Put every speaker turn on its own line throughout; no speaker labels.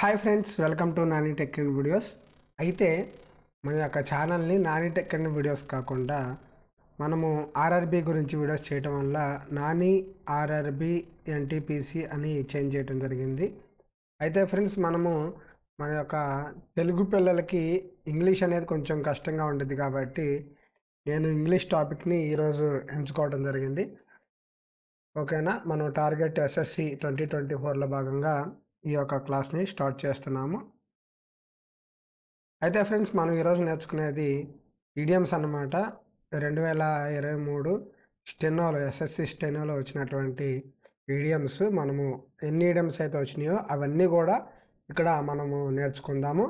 Hi friends welcome to
Nani tech and videos అయితే మన యొక్క ఛానల్ని నాని టెక్ అండ్ వీడియోస్ కాకుండా మనము ఆర్ఆర్బి గురించి వీడియోస్ చేయటం వల్ల నాని ఆర్ఆర్బి ఎన్టీపీసీ అని చేంజ్ చేయడం జరిగింది అయితే ఫ్రెండ్స్ మనము మన యొక్క తెలుగు పిల్లలకి ఇంగ్లీష్ అనేది కొంచెం కష్టంగా ఉండేది కాబట్టి నేను ఇంగ్లీష్ టాపిక్ని ఈరోజు ఎంచుకోవడం జరిగింది ఓకేనా మనం టార్గెట్ ఎస్ఎస్సి ట్వంటీ ట్వంటీ ఫోర్లో భాగంగా ఈ యొక్క క్లాస్ని స్టార్ట్ చేస్తున్నాము అయితే ఫ్రెండ్స్ మనం ఈరోజు నేర్చుకునేది ఈడియమ్స్ అన్నమాట రెండు వేల ఇరవై మూడు స్టెనోలు ఎస్ఎస్సి స్టెనోలో వచ్చినటువంటి ఈడియమ్స్ మనము ఎన్ని ఈడియమ్స్ అయితే వచ్చినాయో అవన్నీ కూడా ఇక్కడ మనము నేర్చుకుందాము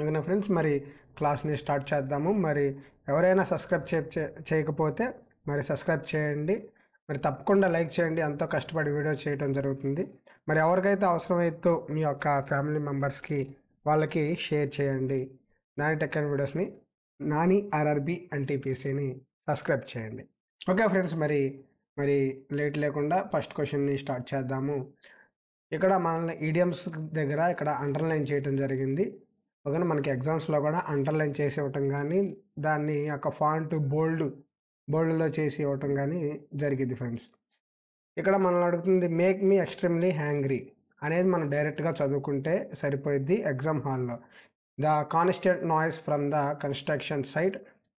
ఓకేనా ఫ్రెండ్స్ మరి క్లాస్ని స్టార్ట్ చేద్దాము మరి ఎవరైనా సబ్స్క్రైబ్ చే చేయకపోతే మరి సబ్స్క్రైబ్ చేయండి మరి తప్పకుండా లైక్ చేయండి ఎంతో కష్టపడి వీడియో చేయడం జరుగుతుంది మరి ఎవరికైతే అవసరమైతే మీ యొక్క ఫ్యామిలీ మెంబర్స్కి వాళ్ళకి షేర్ చేయండి నాని టెక్ అండ్ వీడియోస్ని నాని ఆర్ఆర్బి అండ్ టీపీసీని సబ్స్క్రైబ్ చేయండి ఓకే ఫ్రెండ్స్ మరి మరి లేట్ లేకుండా ఫస్ట్ క్వశ్చన్ని స్టార్ట్ చేద్దాము ఇక్కడ మనల్ని ఈడియమ్స్ దగ్గర ఇక్కడ అండర్లైన్ చేయడం జరిగింది ఓకేనా మనకి ఎగ్జామ్స్లో కూడా అండర్లైన్ చేసి ఇవ్వటం కానీ దాన్ని యొక్క ఫాంట్ బోల్డ్ బోల్డ్లో చేసి ఇవ్వటం కానీ జరిగింది ఫ్రెండ్స్ ఇక్కడ మనల్ని అడుగుతుంది మేక్ మీ ఎక్స్ట్రీమ్లీ హ్యాంగ్రీ అనేది మనం డైరెక్ట్గా చదువుకుంటే సరిపోయిద్ది ఎగ్జామ్ హాల్లో the constant noise from the construction site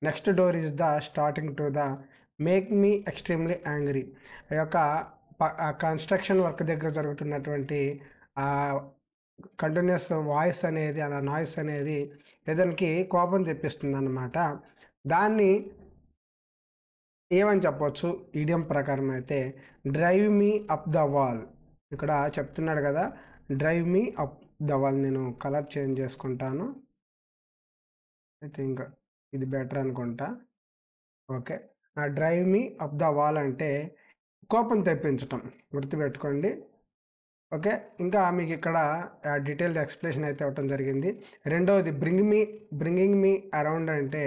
next door is the starting to the make me extremely angry ఆ యొక్క కన్స్ట్రక్షన్ వర్క్ దగ్గర జరుగుతున్నటువంటి కంటిన్యూస్ వాయిస్ అనేది అలా నాయిస్ అనేది ఇతనికి కోపం తెప్పిస్తుంది అన్నమాట దాన్ని ఏమని చెప్పొచ్చు ఈడియం ప్రకారం అయితే drive me up the wall ఇక్కడ చెప్తున్నాడు కదా drive me up the wall నేను కలర్ చేంజ్ చేసుకుంటాను అయితే ఇంకా ఇది బెటర్ అనుకుంటా okay drive me up the wall అంటే కోపం తెప్పించటం గుర్తుపెట్టుకోండి ఓకే ఇంకా మీకు ఇక్కడ డీటెయిల్డ్ ఎక్స్ప్లెనేషన్ అయితే ఇవ్వటం జరిగింది రెండవది bring me bringing me around అంటే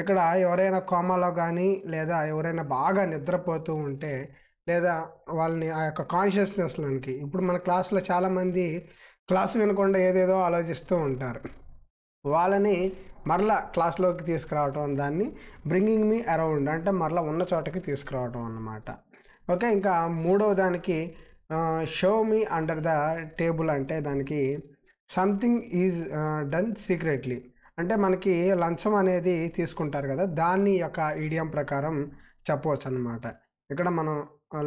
ఇక్కడ ఎవరైనా కోమాలో కానీ లేదా ఎవరైనా బాగా నిద్రపోతూ ఉంటే లేదా వాళ్ళని ఆ యొక్క కాన్షియస్నెస్లోనికి ఇప్పుడు మన క్లాసులో చాలామంది క్లాస్ వినకుండా ఏదేదో ఆలోచిస్తూ ఉంటారు వాళ్ళని మరలా క్లాస్లోకి తీసుకురావటం దాన్ని బ్రింగింగ్ మీ అరౌండ్ అంటే మరలా ఉన్న చోటకి తీసుకురావటం అన్నమాట ఓకే ఇంకా మూడవ దానికి show me under the table అంటే దానికి సంథింగ్ ఈజ్ డన్ సీక్రెట్లీ అంటే మనకి లంచం అనేది తీసుకుంటారు కదా దాన్ని యొక్క ఈడియం ప్రకారం చెప్పవచ్చు అనమాట ఇక్కడ మనం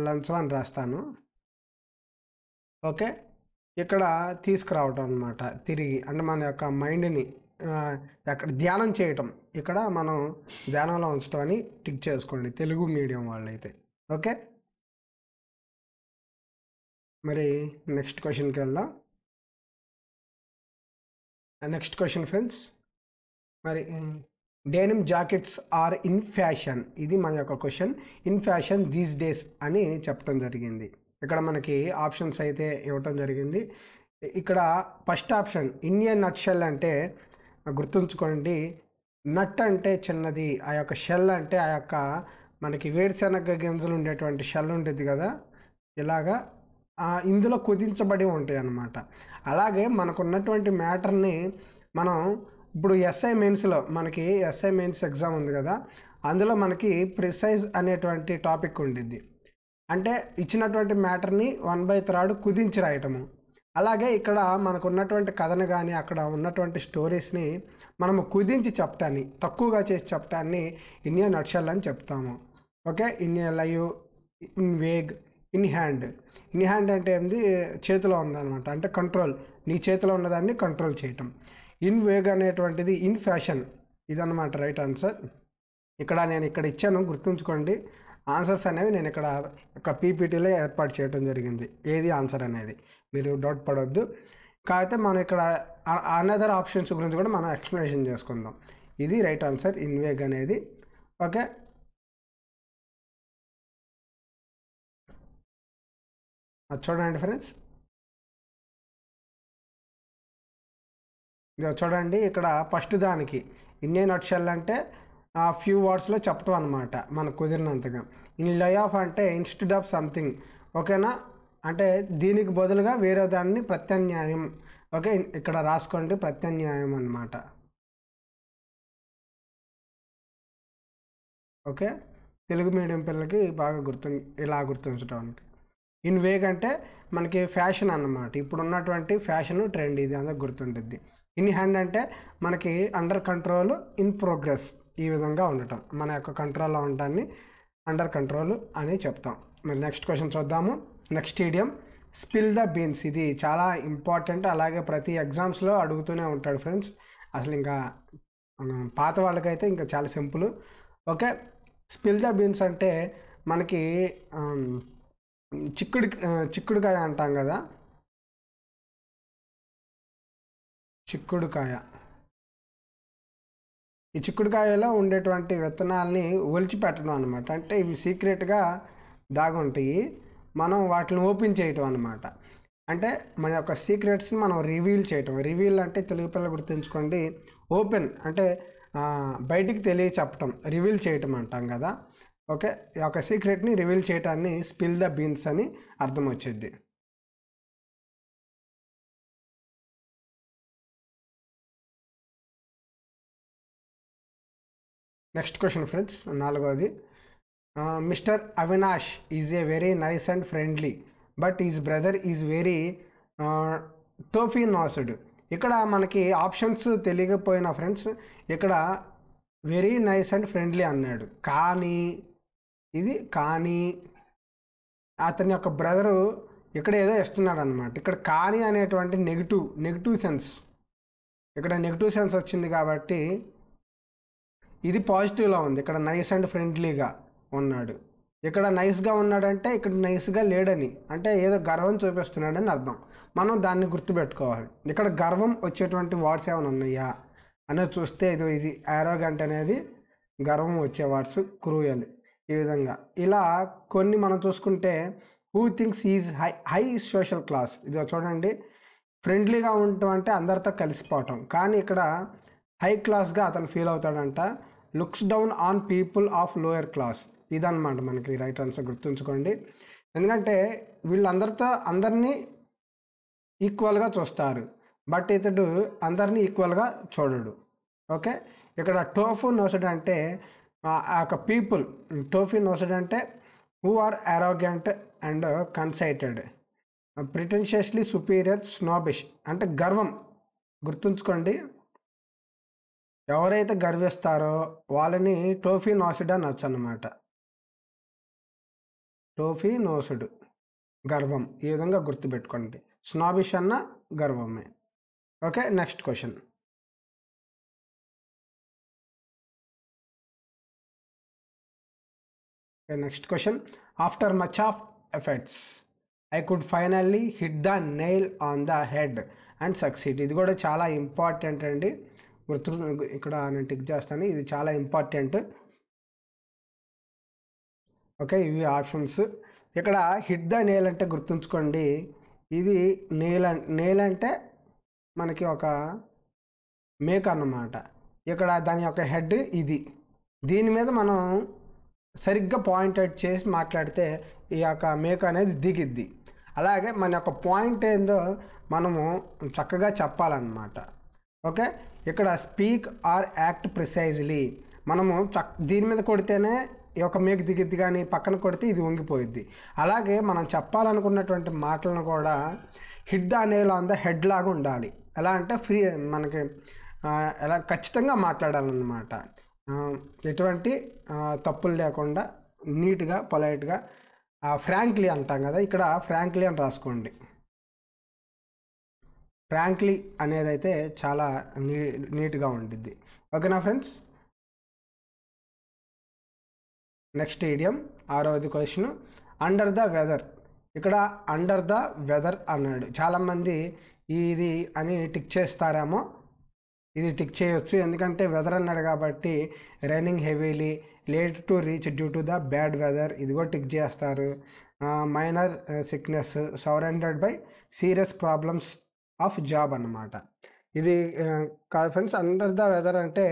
లంచం అని రాస్తాను ఓకే ఇక్కడ తీసుకురావటం అనమాట తిరిగి అంటే మన యొక్క మైండ్ని అక్కడ ధ్యానం చేయటం ఇక్కడ మనం ధ్యానంలో ఉంచడం అని టిక్ చేసుకోండి తెలుగు మీడియం వాళ్ళైతే ఓకే
మరి నెక్స్ట్ క్వశ్చన్కి వెళ్దాం నెక్స్ట్ క్వశ్చన్ ఫ్రెండ్స్ మరి denim jackets
are in fashion ఇది మన యొక్క question in fashion these days అని చెప్పడం జరిగింది ఇక్కడ మనకి ఆప్షన్స్ అయితే ఇవ్వటం జరిగింది ఇక్కడ first option Indian nutshell అంటే గుర్తుంచుకోండి నట్ అంటే చిన్నది ఆ యొక్క షెల్ అంటే ఆ యొక్క మనకి వేరుశెనగ గింజలు ఉండేటువంటి షెల్ ఉంటుంది కదా ఇలాగా ఇందులో కుదించబడి ఉంటాయి అన్నమాట అలాగే మనకున్నటువంటి మ్యాటర్ని మనం ఇప్పుడు ఎస్ఐ మెయిన్స్లో మనకి ఎస్ఐ మెయిన్స్ ఎగ్జామ్ ఉంది కదా అందులో మనకి ప్రిసైజ్ అనేటువంటి టాపిక్ ఉండిద్ది అంటే ఇచ్చినటువంటి మ్యాటర్ని వన్ బై థర్డ్ కుదించి రాయటము అలాగే ఇక్కడ మనకు ఉన్నటువంటి కథను కానీ అక్కడ ఉన్నటువంటి స్టోరీస్ని మనము కుదించి చెప్పటాన్ని తక్కువగా చేసి చెప్పటాన్ని ఇన్యా నడిచాలని అని చెప్తాము okay in live in vogue in hand in hand అంటే ఏంది చేతిలో ఉందన్నమాట అంటే కంట్రోల్ నీ చేతిలో ఉన్నదాన్ని కంట్రోల్ చేయటం ఇన్ వేగ్ అనేటువంటిది ఇన్ ఫ్యాషన్ ఇదన్నమాట రైట్ ఆన్సర్ ఇక్కడ నేను ఇక్కడ ఇచ్చాను గుర్తుంచుకోండి ఆన్సర్స్ అనేవి నేను ఇక్కడ ఒక పీపీటీలో ఏర్పాటు చేయడం జరిగింది ఏది ఆన్సర్ అనేది మీరు డౌట్ పడవద్దు కాకపోతే మనం ఇక్కడ అనదర్ ఆప్షన్స్ గురించి కూడా మనం ఎక్స్ప్లెనేషన్ చేసుకుందాం ఇది రైట్ ఆన్సర్ ఇన్వేగ్ అనేది
ఓకే చూడండి ఫ్రెండ్స్ చూడండి ఇక్కడ ఫస్ట్ దానికి ఇన్నే నట్షల్ అంటే ఆ
ఫ్యూ వర్డ్స్లో చెప్పటం అనమాట మనకు కుదిరినంతగా ఇన్ లే ఆఫ్ అంటే ఇన్స్టిట్యూట్ ఆఫ్ సంథింగ్ ఓకేనా అంటే దీనికి బదులుగా వేరే దాన్ని ప్రత్యామ్నాయం ఓకే ఇక్కడ
రాసుకోండి ప్రత్యామ్నాయం అనమాట
ఓకే తెలుగు మీడియం పిల్లలకి బాగా గుర్తు ఇలా గుర్తుంచడానికి ఇన్ వేగ్ అంటే మనకి ఫ్యాషన్ అన్నమాట ఇప్పుడు ఉన్నటువంటి ఫ్యాషన్ ట్రెండ్ ఇది అంతా గుర్తుంటుంది ఇన్ హ్యాండ్ అంటే మనకి అండర్ కంట్రోల్ ఇన్ ప్రోగ్రెస్ ఈ విధంగా ఉండటం మన యొక్క కంట్రోల్లో ఉండటాన్ని అండర్ కంట్రోల్ అని చెప్తాం మరి నెక్స్ట్ క్వశ్చన్ చూద్దాము next idiom spill the beans ఇది చాలా ఇంపార్టెంట్ అలాగే ప్రతి ఎగ్జామ్స్లో అడుగుతూనే ఉంటాడు ఫ్రెండ్స్ అసలు ఇంకా పాత వాళ్ళకైతే ఇంకా చాలా simple okay spill the beans అంటే మనకి
చిక్కుడు చిక్కుడుకాయ అంటాం కదా చిక్కుడుకాయ ఈ చిక్కుడుకాయలో ఉండేటువంటి
విత్తనాలని ఒలిచిపెట్టడం అనమాట అంటే ఇవి సీక్రెట్గా దాగుంటాయి మనం వాటిని ఓపెన్ చేయటం అనమాట అంటే మన యొక్క సీక్రెట్స్ని మనం రివీల్ చేయటం రివీల్ అంటే తెలుగు పిల్లలు గుర్తుంచుకోండి ఓపెన్ అంటే బయటికి తెలియ చెప్పటం రివీల్ చేయటం అంటాం కదా ఓకే ఈ యొక్క సీక్రెట్ని రివీల్ చేయటాన్ని స్పిల్ ద బీన్స్
అని
అర్థం వచ్చేది నెక్స్ట్ క్వశ్చన్ ఫ్రెండ్స్ నాలుగోది Mr Avinash is a very nice and
friendly but is brother is very toffee nosed ఇక్కడ మనకి ఆప్షన్స్ తెలియకపోయినా ఫ్రెండ్స్ ఇక్కడ వెరీ నైస్ అండ్ ఫ్రెండ్లీ అన్నాడు కానీ ఇది కానీ అతని యొక్క బ్రదరు ఇక్కడ ఏదో ఇస్తున్నాడు అనమాట ఇక్కడ కానీ అనేటువంటి నెగిటివ్ నెగిటివ్ సెన్స్ ఇక్కడ నెగిటివ్ సెన్స్ వచ్చింది కాబట్టి ఇది పాజిటివ్లో ఉంది ఇక్కడ నైస్ అండ్ ఫ్రెండ్లీగా ఉన్నాడు ఇక్కడ నైస్గా ఉన్నాడంటే ఇక్కడ నైస్గా లేడని అంటే ఏదో గర్వం చూపిస్తున్నాడని అర్థం మనం దాన్ని గుర్తుపెట్టుకోవాలి ఇక్కడ గర్వం వచ్చేటువంటి వర్డ్స్ ఏమైనా ఉన్నాయా అనేది చూస్తే ఇది ఇది ఆరోగంట్ అనేది గర్వం వచ్చే వర్డ్స్ క్రూయల్ ఈ విధంగా ఇలా కొన్ని మనం చూసుకుంటే who things is high high social class ఇది చూడండి ఫ్రెండ్లీగా ఉండటం అంటే అందరితో కలిసిపోవటం కానీ ఇక్కడ హై క్లాస్గా అతను ఫీల్ అవుతాడంట looks down on people of lower class ఇదనమాట మనకి రైట్ ఆన్సర్ గుర్తుంచుకోండి ఎందుకంటే వీళ్ళందరితో అందరినీ ఈక్వల్గా చూస్తారు బట్ ఇతడు అందరినీ ఈక్వల్గా చూడడు ఓకే ఇక్కడ టోఫు నోసడ్ అంటే ఆ యొక్క పీపుల్ టోఫీ నోసడ్ అంటే who are arrogant and conceited pretentiously superior snobbish అంటే గర్వం గుర్తుంచుకోండి ఎవరైతే గర్విస్తారో వాళ్ళని టోఫీ నోసుడు అనొచ్చు అనమాట టోఫీ నోసుడు
గర్వం ఈ విధంగా గుర్తుపెట్టుకోండి స్నాబిష్ అన్న గర్వమే okay next question next question after much of effects
I could finally hit the nail on the head and succeed ఇది కూడా చాలా ఇంపార్టెంట్ అండి గుర్తు ఇక్కడ నేను టిక్ చేస్తాను ఇది చాలా ఇంపార్టెంట్ ఓకే ఇవి ఆప్షన్స్ ఇక్కడ హిట్ ద నేల్ అంటే గుర్తుంచుకోండి ఇది నేల నేల్ అంటే మనకి ఒక మేక్ అన్నమాట ఇక్కడ దాని యొక్క హెడ్ ఇది దీని మీద మనం సరిగ్గా పాయింట్ అవుట్ చేసి మాట్లాడితే ఈ యొక్క మేక అనేది దిగిద్ది అలాగే మన యొక్క పాయింట్ ఏందో మనము చక్కగా చెప్పాలన్నమాట ఓకే ఇక్కడ స్పీక్ ఆర్ యాక్ట్ ప్రిసైజ్లీ మనము చక్ దీని మీద కొడితేనే ఈ యొక్క మేకు దిగిద్ది కానీ పక్కన కొడితే ఇది వంగిపోయిద్ది అలాగే మనం చెప్పాలనుకున్నటువంటి మాటలను కూడా hit the nail on the head లాగా ఉండాలి ఎలా అంటే ఫ్రీ మనకి ఎలా ఖచ్చితంగా మాట్లాడాలన్నమాట ఎటువంటి తప్పులు లేకుండా నీట్గా పొలైట్గా ఫ్రాంక్లీ అంటాం కదా ఇక్కడ ఫ్రాంక్లీ అని రాసుకోండి ఫ్రాంక్లీ అనేది
అయితే చాలా నీ నీట్గా ఉంటుంది ఓకేనా ఫ్రెండ్స్
నెక్స్ట్ ఈడియం ఆరవది క్వశ్చన్ అండర్ ద వెదర్ ఇక్కడ అండర్ ద వెదర్ అన్నాడు చాలామంది ఇది అని టిక్ చేస్తారేమో ఇది టిక్ చేయొచ్చు ఎందుకంటే వెదర్ అన్నాడు కాబట్టి raining heavily late to reach due to the bad weather ఇది కూడా టిక్ చేస్తారు minor sickness hundred by serious problems of job అన్నమాట ఇది కాదు ఫ్రెండ్స్ అండర్ ద వెదర్ అంటే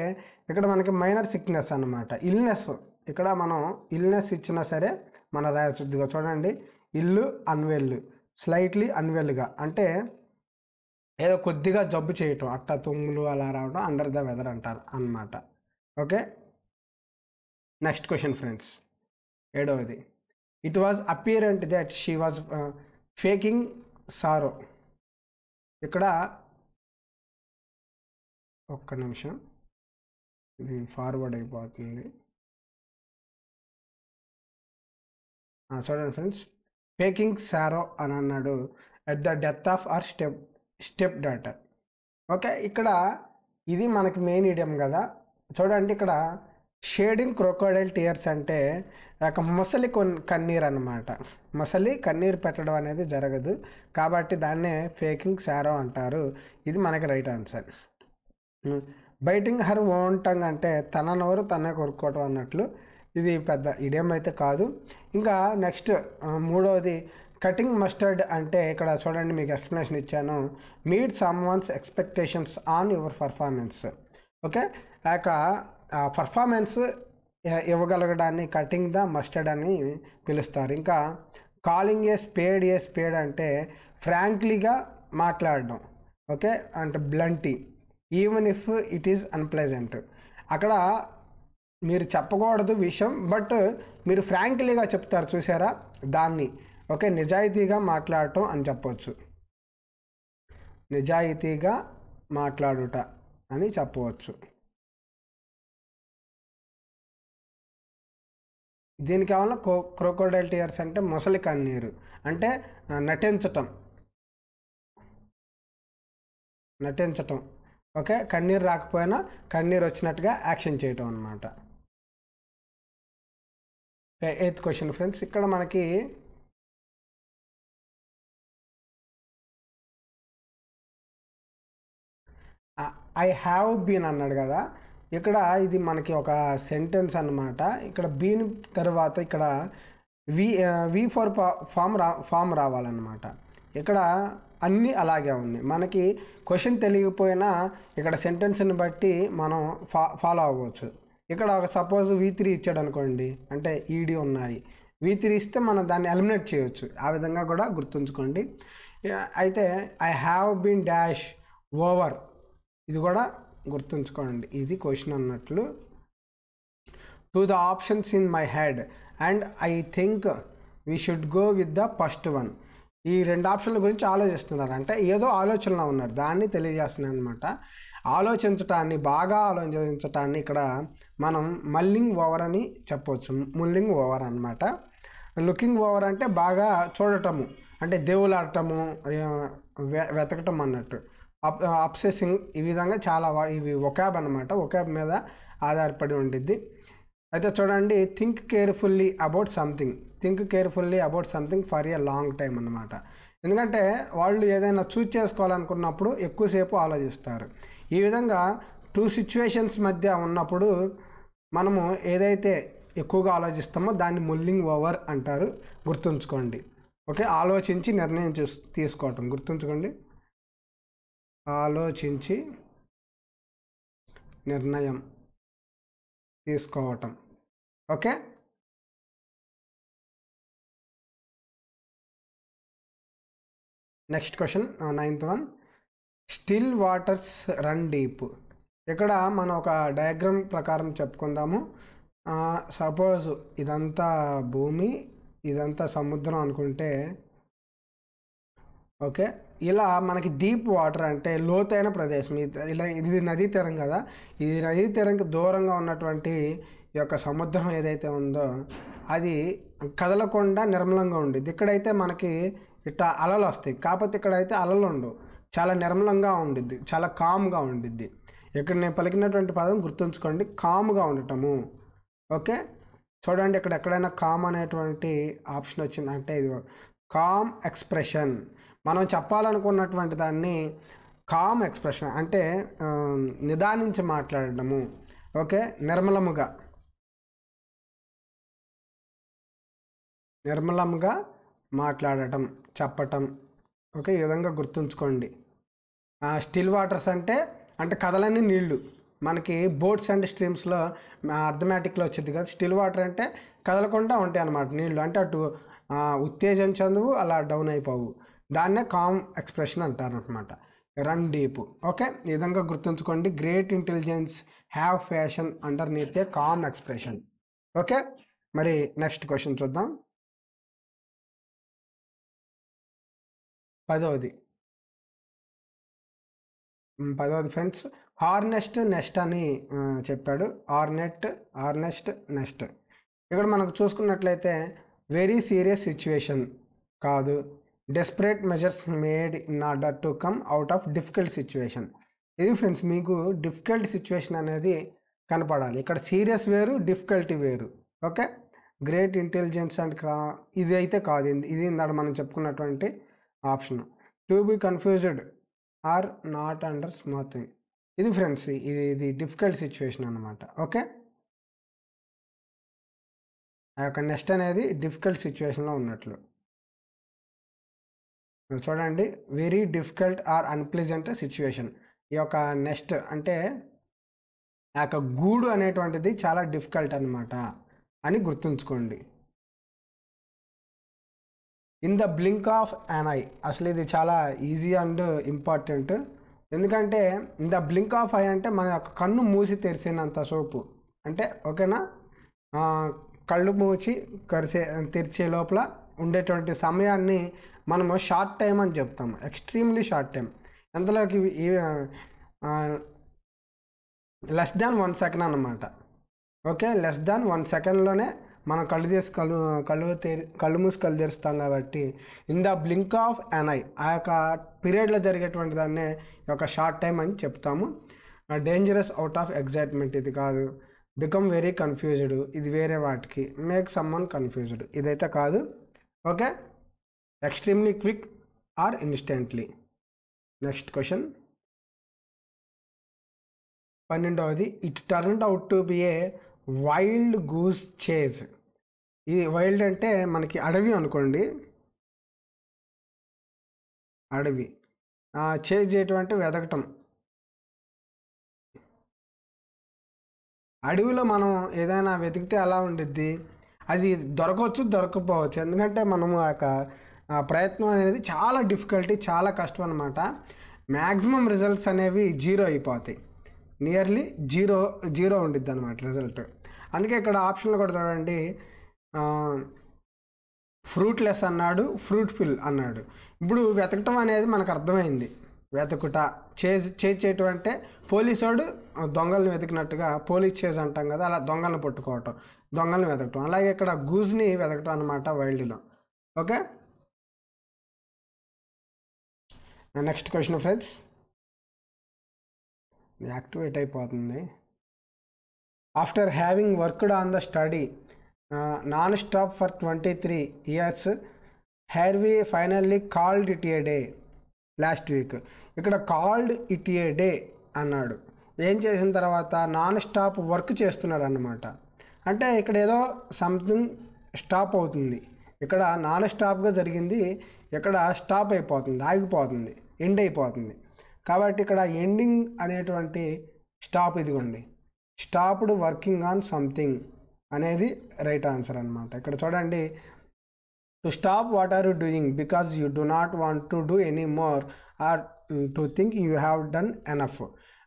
ఇక్కడ మనకి మైనర్ సిక్నెస్ అనమాట ఇల్నెస్ ఇక్కడ మనం ఇల్నెస్ ఇచ్చినా సరే మన రాయచుద్దిగా చూడండి ఇల్లు అన్వెల్లు స్లైట్లీ అన్వెల్గా అంటే ఏదో కొద్దిగా జబ్బు చేయటం అట్ట తుమ్ములు అలా రావడం అండర్ ద వెదర్ అంటారు అనమాట ఓకే నెక్స్ట్ క్వశ్చన్ ఫ్రెండ్స్ ఏడవది it was apparent that she
was faking sorrow ఇక్కడ
ఒక్క నిమిషం ఇది ఫార్వర్డ్ అయిపోతుంది చూడండి ఫ్రెండ్స్ పేకింగ్
సారో అని అన్నాడు at the death of her step step daughter okay ఇక్కడ ఇది మనకి మెయిన్ ఇడియం కదా చూడండి ఇక్కడ షేడింగ్ క్రొకోడైల్ టీయర్స్ అంటే ఒక మొసలి కొన్ కన్నీర్ అనమాట మొసలి కన్నీరు పెట్టడం అనేది జరగదు కాబట్టి దాన్నే ఫేకింగ్ శారో అంటారు ఇది మనకి right answer biting her own tongue అంటే తన నోరు తనే కొనుక్కోవటం అన్నట్లు ఇది పెద్ద ఇడియం అయితే కాదు ఇంకా నెక్స్ట్ మూడవది కటింగ్ మస్టర్డ్ అంటే ఇక్కడ చూడండి మీకు ఎక్స్ప్లెనేషన్ ఇచ్చాను meet some one's expectations on your performance okay ఆ పర్ఫార్మెన్స్ ఇవ్వగలగడాన్ని కటింగ్ ద మస్టర్డ్ అని పిలుస్తారు ఇంకా calling a spade a spade అంటే ఫ్రాంక్లీగా మాట్లాడడం ఓకే అంటే bluntly even if it is unpleasant అక్కడ మీరు చెప్పకూడదు విషయం బట్ మీరు ఫ్రాంక్లీగా చెప్తారు చూసారా దాన్ని ఓకే నిజాయితీగా మాట్లాడటం అని చెప్పవచ్చు నిజాయితీగా
మాట్లాడుట అని చెప్పవచ్చు దీనికి ఏమన్నా కో క్రోకోడైల్ టీయర్స్ అంటే మొసలి కన్నీరు
అంటే నటించటం నటించటం ఓకే కన్నీరు రాకపోయినా కన్నీరు వచ్చినట్టుగా యాక్షన్ చేయటం అనమాట
ఎయిత్ క్వశ్చన్ ఫ్రెండ్స్ ఇక్కడ మనకి ఐ హ్యావ్ బీన్ అన్నాడు కదా ఇక్కడ ఇది మనకి ఒక సెంటెన్స్
అనమాట ఇక్కడ బీన్ తర్వాత ఇక్కడ వి వి ఫర్ ఫామ్ రా ఫామ్ రావాలన్నమాట ఇక్కడ అన్నీ అలాగే ఉంది మనకి క్వశ్చన్ తెలియకపోయినా ఇక్కడ సెంటెన్స్ని బట్టి మనం ఫా ఫాలో అవ్వచ్చు ఇక్కడ ఒక సపోజ్ వి త్రీ ఇచ్చాడు అనుకోండి అంటే ఈడీ e ఉన్నాయి వి త్రీ ఇస్తే మనం దాన్ని ఎలిమినేట్ చేయవచ్చు ఆ విధంగా కూడా గుర్తుంచుకోండి అయితే I have been dash over ఇది కూడా గుర్తుంచుకోండి ఇది క్వశ్చన్ అన్నట్లు to the options in my head and I think we should go with the first one ఈ రెండు ఆప్షన్ల గురించి ఆలోచిస్తున్నారు అంటే ఏదో ఆలోచనలో ఉన్నారు దాన్ని తెలియజేస్తున్నాయి అనమాట ఆలోచించటాన్ని బాగా ఆలోచించటాన్ని ఇక్కడ మనం మల్లింగ్ ఓవర్ అని చెప్పవచ్చు ముల్లింగ్ ఓవర్ అనమాట లుకింగ్ ఓవర్ అంటే బాగా చూడటము అంటే దేవులాడటము వెతకటం అన్నట్టు అప్ అప్సెసింగ్ ఈ విధంగా చాలా ఇవి ఒకాబ్ అనమాట ఒకాబ్ మీద ఆధారపడి ఉండిద్ది అయితే చూడండి think carefully about something think carefully about something for a long time అనమాట ఎందుకంటే వాళ్ళు ఏదైనా చూజ్ చేసుకోవాలనుకున్నప్పుడు ఎక్కువసేపు ఆలోచిస్తారు ఈ విధంగా టూ సిచ్యువేషన్స్ మధ్య ఉన్నప్పుడు మనము ఏదైతే ఎక్కువగా ఆలోచిస్తామో దాన్ని ముల్లింగ్ ఓవర్ అంటారు గుర్తుంచుకోండి ఓకే ఆలోచించి నిర్ణయం తీసుకోవటం గుర్తుంచుకోండి ఆలోచించి
నిర్ణయం తీసుకోవటం okay next question ninth one still waters
run deep ఇక్కడ మనం ఒక డయాగ్రామ్ ప్రకారం చెప్పుకుందాము సపోజ్ ఇదంతా భూమి ఇదంతా సముద్రం అనుకుంటే ఓకే ఇలా మనకి డీప్ వాటర్ అంటే లోతైన ప్రదేశం ఇలా ఇది నదీ తీరం కదా ఇది నదీ తీరంకి దూరంగా ఉన్నటువంటి ఈ యొక్క సముద్రం ఏదైతే ఉందో అది కదలకుండా నిర్మలంగా ఉండేది ఇక్కడైతే మనకి ఇట్లా అలలు వస్తాయి కాకపోతే ఇక్కడైతే అలలు ఉండవు చాలా నిర్మలంగా ఉండిద్ది చాలా కామ్గా ఉండిద్ది ఇక్కడ నేను పలికినటువంటి పదం గుర్తుంచుకోండి కామ్గా ఉండటము ఓకే చూడండి ఇక్కడ ఎక్కడైనా కామ్ అనేటువంటి ఆప్షన్ వచ్చిందంటే ఇది కామ్ ఎక్స్ప్రెషన్ మనం చెప్పాలనుకున్నటువంటి దాన్ని కామ్ ఎక్స్ప్రెషన్ అంటే నిదానించి మాట్లాడటము ఓకే నిర్మలముగా
నిర్మలముగా మాట్లాడటం
చెప్పటం ఓకే ఈ విధంగా గుర్తుంచుకోండి స్టిల్ వాటర్స్ అంటే అంటే కదలని నీళ్లు మనకి బోట్స్ అండ్ స్ట్రీమ్స్లో అర్థమేటిక్లో వచ్చింది కదా స్టిల్ వాటర్ అంటే కదలకుండా ఉంటాయి అన్నమాట నీళ్ళు అంటే అటు ఉత్తేజం చదువు అలా డౌన్ అయిపోవు దాన్నే కామ్ ఎక్స్ప్రెషన్ అంటారనమాట రన్ డీప్ ఓకే ఈ విధంగా గుర్తుంచుకోండి great intelligence have fashion underneath a calm expression
okay మరి నెక్స్ట్ క్వశ్చన్ చూద్దాం పదవది
పదవది ఫ్రెండ్స్ హార్నెస్ట్ నెస్ట్ అని చెప్పాడు ఆర్నెట్ ఆర్నెస్ట్ నెస్ట్ ఇక్కడ మనకు చూసుకున్నట్లయితే వెరీ సీరియస్ సిచ్యువేషన్ కాదు desperate measures made in order to come out of difficult situation ఇది ఫ్రెండ్స్ మీకు డిఫికల్ట్ సిచ్యువేషన్ అనేది కనపడాలి ఇక్కడ సీరియస్ వేరు డిఫికల్టీ వేరు ఓకే గ్రేట్ ఇంటెలిజెన్స్ అండ్ క్రా ఇది అయితే కాదు ఇది ఇందాక మనం చెప్పుకున్నటువంటి option to be confused or not under smarting ఇది ఫ్రెండ్స్ ఇది ఇది డిఫికల్ట్ సిచ్యువేషన్ అనమాట ఓకే
ఆ యొక్క నెక్స్ట్ అనేది డిఫికల్ట్ సిచ్యువేషన్లో ఉన్నట్లు
చూడండి very difficult or unpleasant situation ఈ యొక్క నెక్స్ట్ అంటే ఆ యొక్క గూడు అనేటువంటిది చాలా డిఫికల్ట్ అనమాట
అని గుర్తుంచుకోండి in the
blink of an eye అసలు ఇది చాలా ఈజీ అండ్ ఇంపార్టెంట్ ఎందుకంటే in the blink of eye అంటే మన యొక్క కన్ను మూసి తెరిచినంత సోపు అంటే ఓకేనా కళ్ళు మూసి కరిసే తెరిచే లోపల ఉండేటువంటి సమయాన్ని మనము షార్ట్ టైం అని చెప్తాము ఎక్స్ట్రీమ్లీ షార్ట్ టైం ఎంతలోకి లెస్ దాన్ వన్ సెకండ్ అనమాట ఓకే లెస్ దాన్ వన్ సెకండ్లోనే మనం కళ్ళు తీసి కళ్ళు కళ్ళు తెరి కళ్ళు మూసి కళ్ళు తెరుస్తాం కాబట్టి in the blink of an eye ఆ యొక్క పీరియడ్లో జరిగేటువంటి దాన్నే ఒక షార్ట్ టైం అని చెప్తాము డేంజరస్ అవుట్ ఆఫ్ ఎగ్జైట్మెంట్ ఇది కాదు బికమ్ వెరీ కన్ఫ్యూజ్డ్ ఇది వేరే వాటికి మేక్ సమ్మన్ కన్ఫ్యూజ్డ్ ఇదైతే కాదు okay extremely quick or instantly next question పన్నెండవది it turn out to be a wild goose chase ఇది వైల్డ్ అంటే మనకి అడవి అనుకోండి
అడవి చేజ్ చేయటం అంటే వెతకటం అడవిలో మనం ఏదైనా వెతికితే
ఎలా ఉండిద్ది అది దొరకవచ్చు దొరకకపోవచ్చు ఎందుకంటే మనము ఆ యొక్క ప్రయత్నం అనేది చాలా డిఫికల్టీ చాలా కష్టం అనమాట మ్యాక్సిమం రిజల్ట్స్ అనేవి జీరో అయిపోతాయి నియర్లీ జీరో జీరో ఉండిద్ది అనమాట రిజల్ట్ అందుకే ఇక్కడ ఆప్షన్లు కూడా చూడండి ఫ్రూట్లెస్ అన్నాడు ఫ్రూట్ఫుల్ అన్నాడు ఇప్పుడు వెతకటం అనేది మనకు అర్థమైంది వెతుకుట చే చేయటం అంటే పోలీసోడు దొంగలను వెతికినట్టుగా పోలీస్ చేజ్ అంటాం కదా అలా దొంగలను పట్టుకోవటం దొంగలను వెతకటం అలాగే ఇక్కడ గూజ్ని వెతకటం అనమాట వైల్డ్లో okay
next question friends activate అయిపోతుంది after having worked on the
study non stop for twenty three years we finally called it a day last week ఇక్కడ కాల్డ్ ఇట్ ఏ డే అన్నాడు ఏం చేసిన తర్వాత నాన్ స్టాప్ వర్క్ చేస్తున్నాడు అన్నమాట అంటే ఇక్కడ ఏదో సంథింగ్ స్టాప్ అవుతుంది ఇక్కడ నాన్ స్టాప్గా జరిగింది ఇక్కడ స్టాప్ అయిపోతుంది ఆగిపోతుంది ఎండ్ అయిపోతుంది కాబట్టి ఇక్కడ ఎండింగ్ అనేటువంటి స్టాప్ ఇదిగోండి స్టాప్డ్ వర్కింగ్ ఆన్ సంథింగ్ అనేది రైట్ ఆన్సర్ అనమాట ఇక్కడ చూడండి to stop what are you doing because you do not want to do any more or to think you have done enough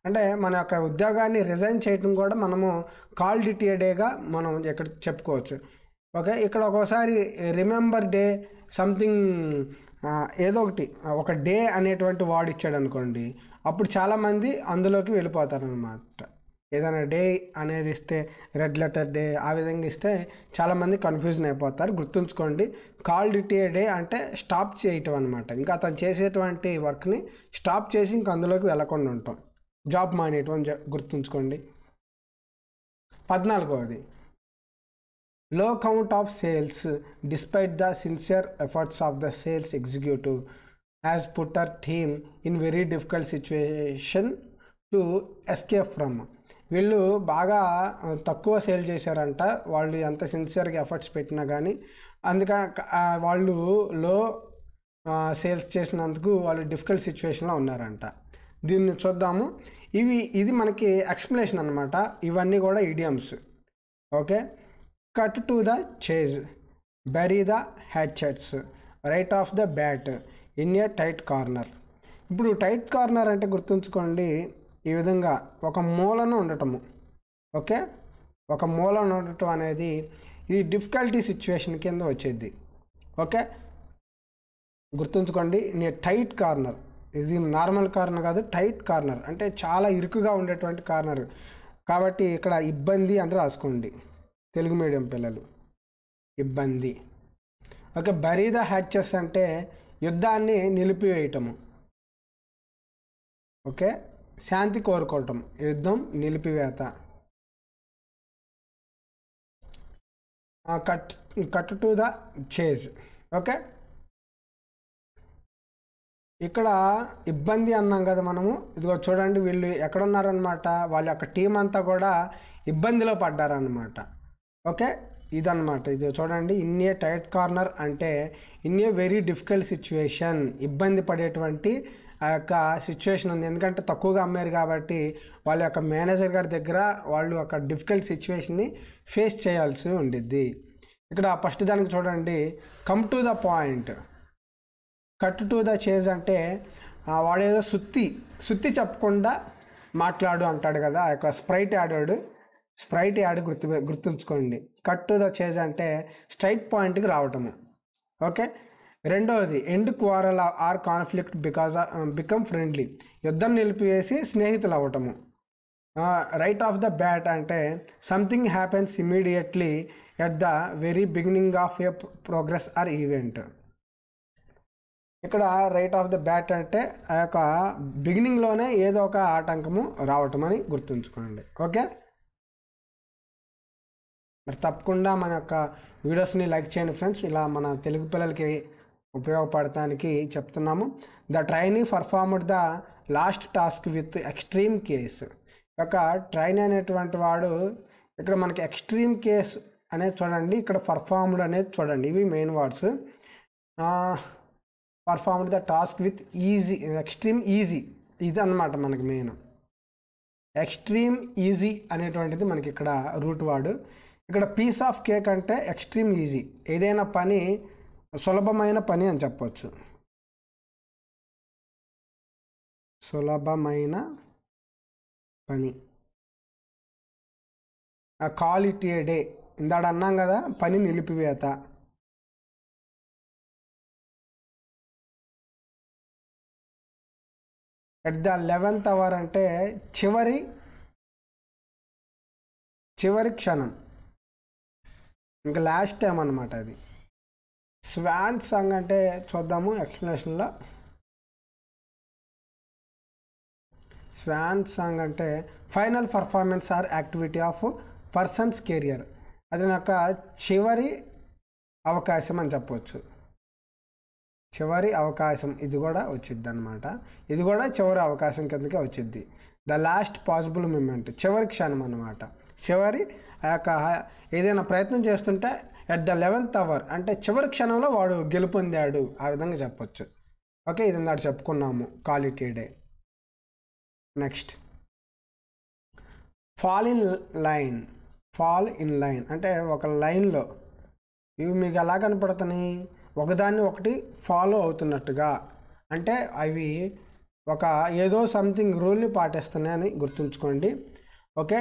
అంటే మన యొక్క ఉద్యోగాన్ని రిజైన్ చేయడం కూడా మనము కాల్ డిటిఏ డేగా మనం ఇక్కడ చెప్పుకోవచ్చు ఓకే ఇక్కడ ఒక్కోసారి రిమెంబర్ డే సంథింగ్ ఏదో ఒకటి ఒక డే అనేటువంటి వాడు ఇచ్చాడు అనుకోండి అప్పుడు చాలామంది అందులోకి వెళ్ళిపోతారనమాట ఏదైనా డే అనేది ఇస్తే రెడ్ లెటర్ డే ఆ విధంగా ఇస్తే చాలామంది కన్ఫ్యూజన్ అయిపోతారు గుర్తుంచుకోండి కాల్ డిటిఏ డే అంటే స్టాప్ చేయటం అనమాట ఇంకా అతను చేసేటువంటి వర్క్ని స్టాప్ చేసి ఇంక అందులోకి వెళ్ళకుండా ఉంటాం జాబ్ మానేయటం అని గుర్తుంచుకోండి పద్నాలుగవది low count of sales despite the sincere efforts of the sales executive has put our team in very difficult situation to escape from వీళ్ళు బాగా తక్కువ సేల్ చేశారంట వాళ్ళు ఎంత సిన్సియర్గా ఎఫర్ట్స్ పెట్టినా కానీ అందుక వాళ్ళు లో సేల్స్ చేసినందుకు వాళ్ళు డిఫికల్ట్ సిచ్యువేషన్లో ఉన్నారంట దీన్ని చూద్దాము ఇవి ఇది మనకి ఎక్స్ప్లెనేషన్ అనమాట ఇవన్నీ కూడా idioms okay cut to the chase bury the hatchets right off the bat in a tight corner ఇప్పుడు టైట్ కార్నర్ అంటే గుర్తుంచుకోండి ఈ విధంగా ఒక మూలను ఉండటము ఓకే ఒక మూలను ఉండటం అనేది ఇది డిఫికల్టీ సిచ్యువేషన్ కింద వచ్చేది ఓకే గుర్తుంచుకోండి టైట్ కార్నర్ ఇది నార్మల్ కార్నర్ కాదు టైట్ కార్నర్ అంటే చాలా ఇరుకుగా ఉండేటువంటి కార్నర్ కాబట్టి ఇక్కడ ఇబ్బంది అని రాసుకోండి తెలుగు మీడియం పిల్లలు ఇబ్బంది ఓకే బరీద హ్యాచెస్ అంటే యుద్ధాన్ని నిలిపివేయటము ఓకే
శాంతి కోరుకోవటం యుద్ధం నిలిపివేత cut cut to the chase okay
ఇక్కడ ఇబ్బంది అన్నాం కదా మనము ఇదిగో చూడండి వీళ్ళు ఎక్కడున్నారనమాట వాళ్ళ యొక్క టీం అంతా కూడా ఇబ్బందిలో పడ్డారనమాట ఓకే ఇదనమాట ఇది చూడండి ఇన్నే టైట్ కార్నర్ అంటే ఇన్నే వెరీ డిఫికల్ట్ సిచ్యువేషన్ ఇబ్బంది పడేటువంటి ఆ యొక్క సిచ్యువేషన్ ఉంది ఎందుకంటే తక్కువగా అమ్మారు కాబట్టి వాళ్ళ యొక్క మేనేజర్ గారి దగ్గర వాళ్ళు ఒక డిఫికల్ట్ సిచ్యువేషన్ని ఫేస్ చేయాల్సి ఉండిద్ది ఇక్కడ ఫస్ట్ దానికి చూడండి come to the point cut to the chase అంటే వాడేదో సుత్తి సుత్తి చెప్పకుండా మాట్లాడు అంటాడు కదా ఆ యొక్క స్ప్రైట్ యాడాడు స్ప్రైట్ యాడ్ గుర్తు గుర్తుంచుకోండి కట్ టు ద చేజ్ అంటే స్ట్రైట్ పాయింట్కి రావటము ఓకే రెండవది end quarrel or conflict because become friendly యుద్ధం నిలిపివేసి స్నేహితులు అవ్వటము రైట్ ఆఫ్ ద బ్యాట్ అంటే something happens immediately at the very beginning of a progress or event ఇక్కడ రైట్ ఆఫ్ ద బ్యాట్ అంటే ఆ యొక్క బిగినింగ్లోనే ఏదో ఒక ఆటంకము రావటం అని గుర్తుంచుకోండి ఓకే మరి తప్పకుండా మన యొక్క వీడియోస్ని లైక్ చేయండి ఫ్రెండ్స్ ఇలా మన తెలుగు పిల్లలకి ఉపయోగపడటానికి చెప్తున్నాము the training performed the last task with extreme case ఒక ట్రైన్ అనేటువంటి వాడు ఇక్కడ మనకి ఎక్స్ట్రీమ్ కేస్ అనేది చూడండి ఇక్కడ పర్ఫార్మ్డ్ అనేది చూడండి ఇవి main words performed the task with easy extreme easy ఇది అనమాట మనకి మెయిన్ ఎక్స్ట్రీమ్ ఈజీ అనేటువంటిది మనకి ఇక్కడ రూట్ వాడు ఇక్కడ పీస్ ఆఫ్ కేక్ అంటే ఎక్స్ట్రీమ్ ఈజీ ఏదైనా పని సులభమైన పని అని చెప్పవచ్చు
సులభమైన పని క్వాలిటీ డే ఇందాడు అన్నాం కదా పని నిలిపివేత అట్ ద లెవెన్త్ అవర్ అంటే చివరి చివరి క్షణం
ఇంకా లాస్ట్ టైం అనమాట అది స్వాన్ సాంగ్ అంటే చూద్దాము
ఎక్స్ప్లెనేషన్లో స్వాన్ సాంగ్ అంటే final performance or activity of persons career అది నాకు చివరి అవకాశం అని చెప్పవచ్చు చివరి అవకాశం ఇది కూడా వచ్చిద్ది అనమాట ఇది కూడా చివరి అవకాశం కిందకే వచ్చిద్ది ద లాస్ట్ పాసిబుల్ మూమెంట్ చివరి క్షణం అనమాట చివరి ఆ యొక్క ఏదైనా ప్రయత్నం చేస్తుంటే ఎట్ ద లెవెన్త్ అవర్ అంటే చివరి క్షణంలో వాడు గెలుపొందాడు ఆ విధంగా చెప్పొచ్చు ఓకే ఇది నాడు చెప్పుకున్నాము quality day next fall in line fall in line అంటే ఒక లైన్లో ఇవి మీకు ఎలా కనపడుతున్నాయి ఒకదాన్ని ఒకటి ఫాలో అవుతున్నట్టుగా అంటే అవి ఒక ఏదో సంథింగ్ రూల్ని పాటిస్తున్నాయని గుర్తుంచుకోండి ఓకే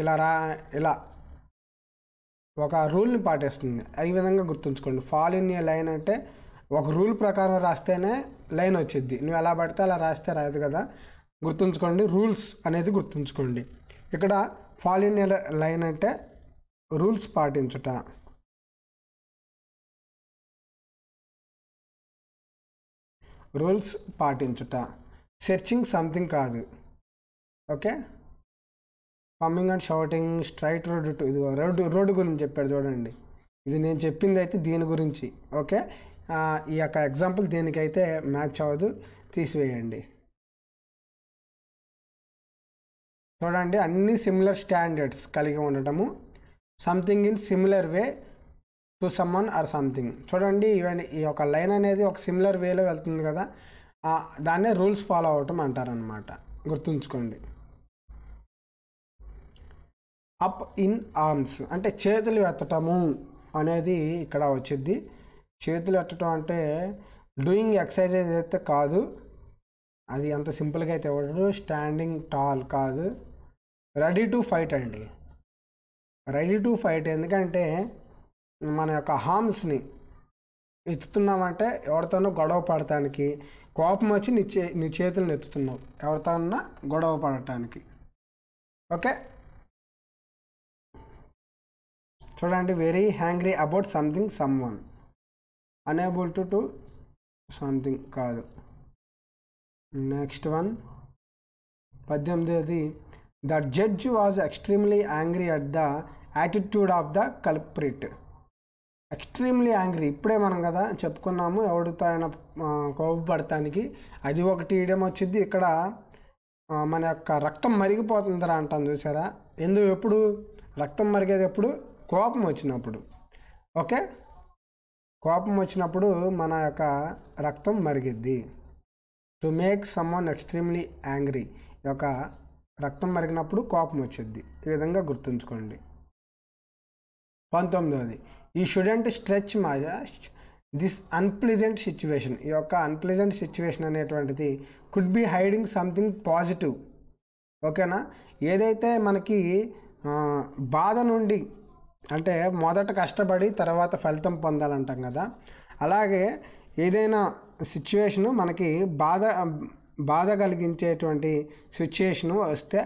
ఇలా రా ఇలా ఒక రూల్ని పాటిస్తుంది ఈ విధంగా గుర్తుంచుకోండి ఫాలో ఇన్ ఏ లైన్ అంటే ఒక రూల్ ప్రకారం రాస్తేనే లైన్ వచ్చింది నువ్వు ఎలా పడితే అలా రాస్తే రాదు కదా గుర్తుంచుకోండి రూల్స్ అనేది గుర్తుంచుకోండి ఇక్కడ ఫాలో ఇన్ ఏ లైన్ అంటే
రూల్స్ పాటించుట రూల్స్ పాటించుట సెర్చింగ్ సంథింగ్ కాదు
okay pumping and shouting straight road to ఇది రోడ్డు రోడ్డు గురించి చెప్పాడు చూడండి ఇది నేను చెప్పింది అయితే దీని గురించి ఓకే ఈ యొక్క ఎగ్జాంపుల్ దీనికైతే మ్యాచ్ అవ్వదు తీసివేయండి చూడండి అన్ని సిమిలర్ స్టాండర్డ్స్ కలిగి ఉండటము something in similar way to someone or something చూడండి ఈవెన్ ఈ యొక్క లైన్ అనేది ఒక సిమిలర్ వేలో వెళ్తుంది కదా దాన్నే రూల్స్ ఫాలో అవటం అంటారనమాట గుర్తుంచుకోండి అప్ ఇన్ ఆర్మ్స్ అంటే చేతులు ఎత్తటము అనేది ఇక్కడ వచ్చింది చేతులు ఎత్తటం అంటే డూయింగ్ ఎక్సర్సైజ్ అయితే కాదు అది అంత సింపుల్గా అయితే ఇవ్వడు స్టాండింగ్ టాల్ కాదు రెడీ టు ఫైట్ అండి రెడీ టు ఫైట్ ఎందుకంటే మన యొక్క హామ్స్ని ఎత్తుతున్నామంటే ఎవరితోనో గొడవ పడటానికి కోపం వచ్చి నీ చే నీ చేతులను ఎత్తుతున్నావు ఎవరితోనన్నా గొడవ పడటానికి ఓకే
చూడండి very hangry about something some one unable to to
something కాదు నెక్స్ట్ వన్ పద్దెనిమిది the judge was extremely angry at the attitude of the culprit extremely angry ఇప్పుడే మనం కదా చెప్పుకున్నాము ఎవడితో ఆయన కోపపడటానికి అది ఒకటి ఇయడం వచ్చింది ఇక్కడ మన యొక్క రక్తం మరిగిపోతుందిరా అంటాం చూసారా ఎందుకు ఎప్పుడు రక్తం మరిగేది ఎప్పుడు కోపం వచ్చినప్పుడు ఓకే కోపం వచ్చినప్పుడు మన యొక్క రక్తం మరిగిద్ది to make one extremely angry ఈ యొక్క రక్తం మరిగినప్పుడు కోపం వచ్చింది ఈ విధంగా గుర్తుంచుకోండి పంతొమ్మిదవది ఈ student stretch must this unpleasant situation ఈ యొక్క అన్ప్లెజెంట్ సిచ్యువేషన్ అనేటువంటిది could be hiding something positive ఓకేనా ఏదైతే మనకి బాధ నుండి అంటే మొదట కష్టపడి తర్వాత ఫలితం పొందాలంటాం కదా అలాగే ఏదైనా సిచ్యువేషను మనకి బాధ బాధ కలిగించేటువంటి సిచ్యుయేషను వస్తే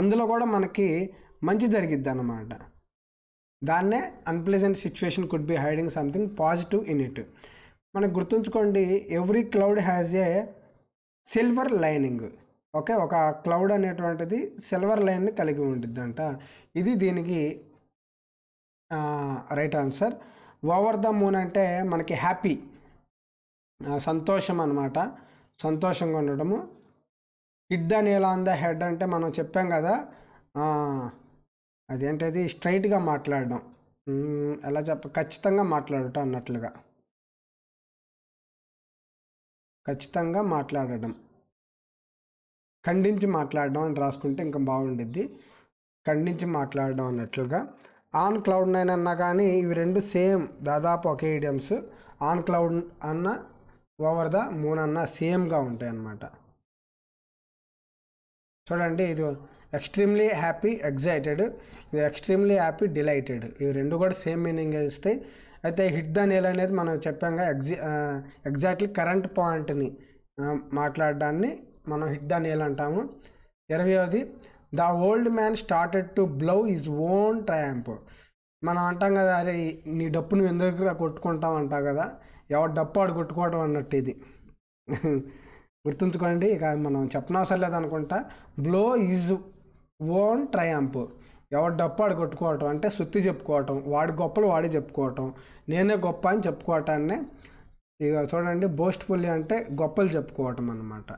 అందులో కూడా మనకి మంచి జరిగిద్ది అన్నమాట దాన్నే unpleasant situation could be hiding something positive in it మనకు గుర్తుంచుకోండి every cloud has a silver lining okay ఒక క్లౌడ్ అనేటువంటిది సిల్వర్ లైన్ని కలిగి అంట ఇది దీనికి right answer over the moon అంటే మనకి హ్యాపీ సంతోషం అనమాట సంతోషంగా ఉండడము hit the nail on the head అంటే మనం చెప్పాం కదా అదేంటది స్ట్రైట్గా మాట్లాడడం ఎలా చెప్ప ఖచ్చితంగా మాట్లాడటం అన్నట్లుగా
ఖచ్చితంగా మాట్లాడడం ఖండించి
మాట్లాడడం అని రాసుకుంటే ఇంకా బాగుండిద్ది ఖండించి మాట్లాడడం అన్నట్లుగా ఆన్ క్లౌడ్ నైన్ అన్నా కానీ ఇవి రెండు సేమ్ దాదాపు ఒకే ఐడియమ్స్ ఆన్ క్లౌడ్ అన్న ఓవర్ ద మూన్ అన్న సేమ్గా ఉంటాయి అన్నమాట చూడండి ఇది extremely happy excited extremely happy delighted ఇవి రెండు కూడా సేమ్ మీనింగ్ ఇస్తాయి అయితే హిట్ ద నేల్ అనేది మనం చెప్పాంగా ఎగ్జి ఎగ్జాక్ట్లీ కరెంట్ పాయింట్ని మాట్లాడడాన్ని మనం హిట్ ద నేల్ అంటాము ఇరవైవది the old man started to blow his own trumpet మనం అంటాం కదా అరే నీ డప్పు నువ్వు ఎందుకు కొట్టుకుంటావు అంటావు కదా ఎవరి డప్పు ఆడు కొట్టుకోవడం అన్నట్టు ఇది గుర్తుంచుకోండి ఇక మనం చెప్పనవసరం లేదనుకుంటా బ్లో ఈజ్ ఓన్ ట్రయాంప్ ఎవడు డప్పాడు కొట్టుకోవటం అంటే శుద్ధి చెప్పుకోవటం వాడి గొప్పలు వాడే చెప్పుకోవటం నేనే గొప్ప అని చెప్పుకోవటాన్నే ఇక చూడండి బోస్ట్ పుల్లి అంటే గొప్పలు చెప్పుకోవటం అనమాట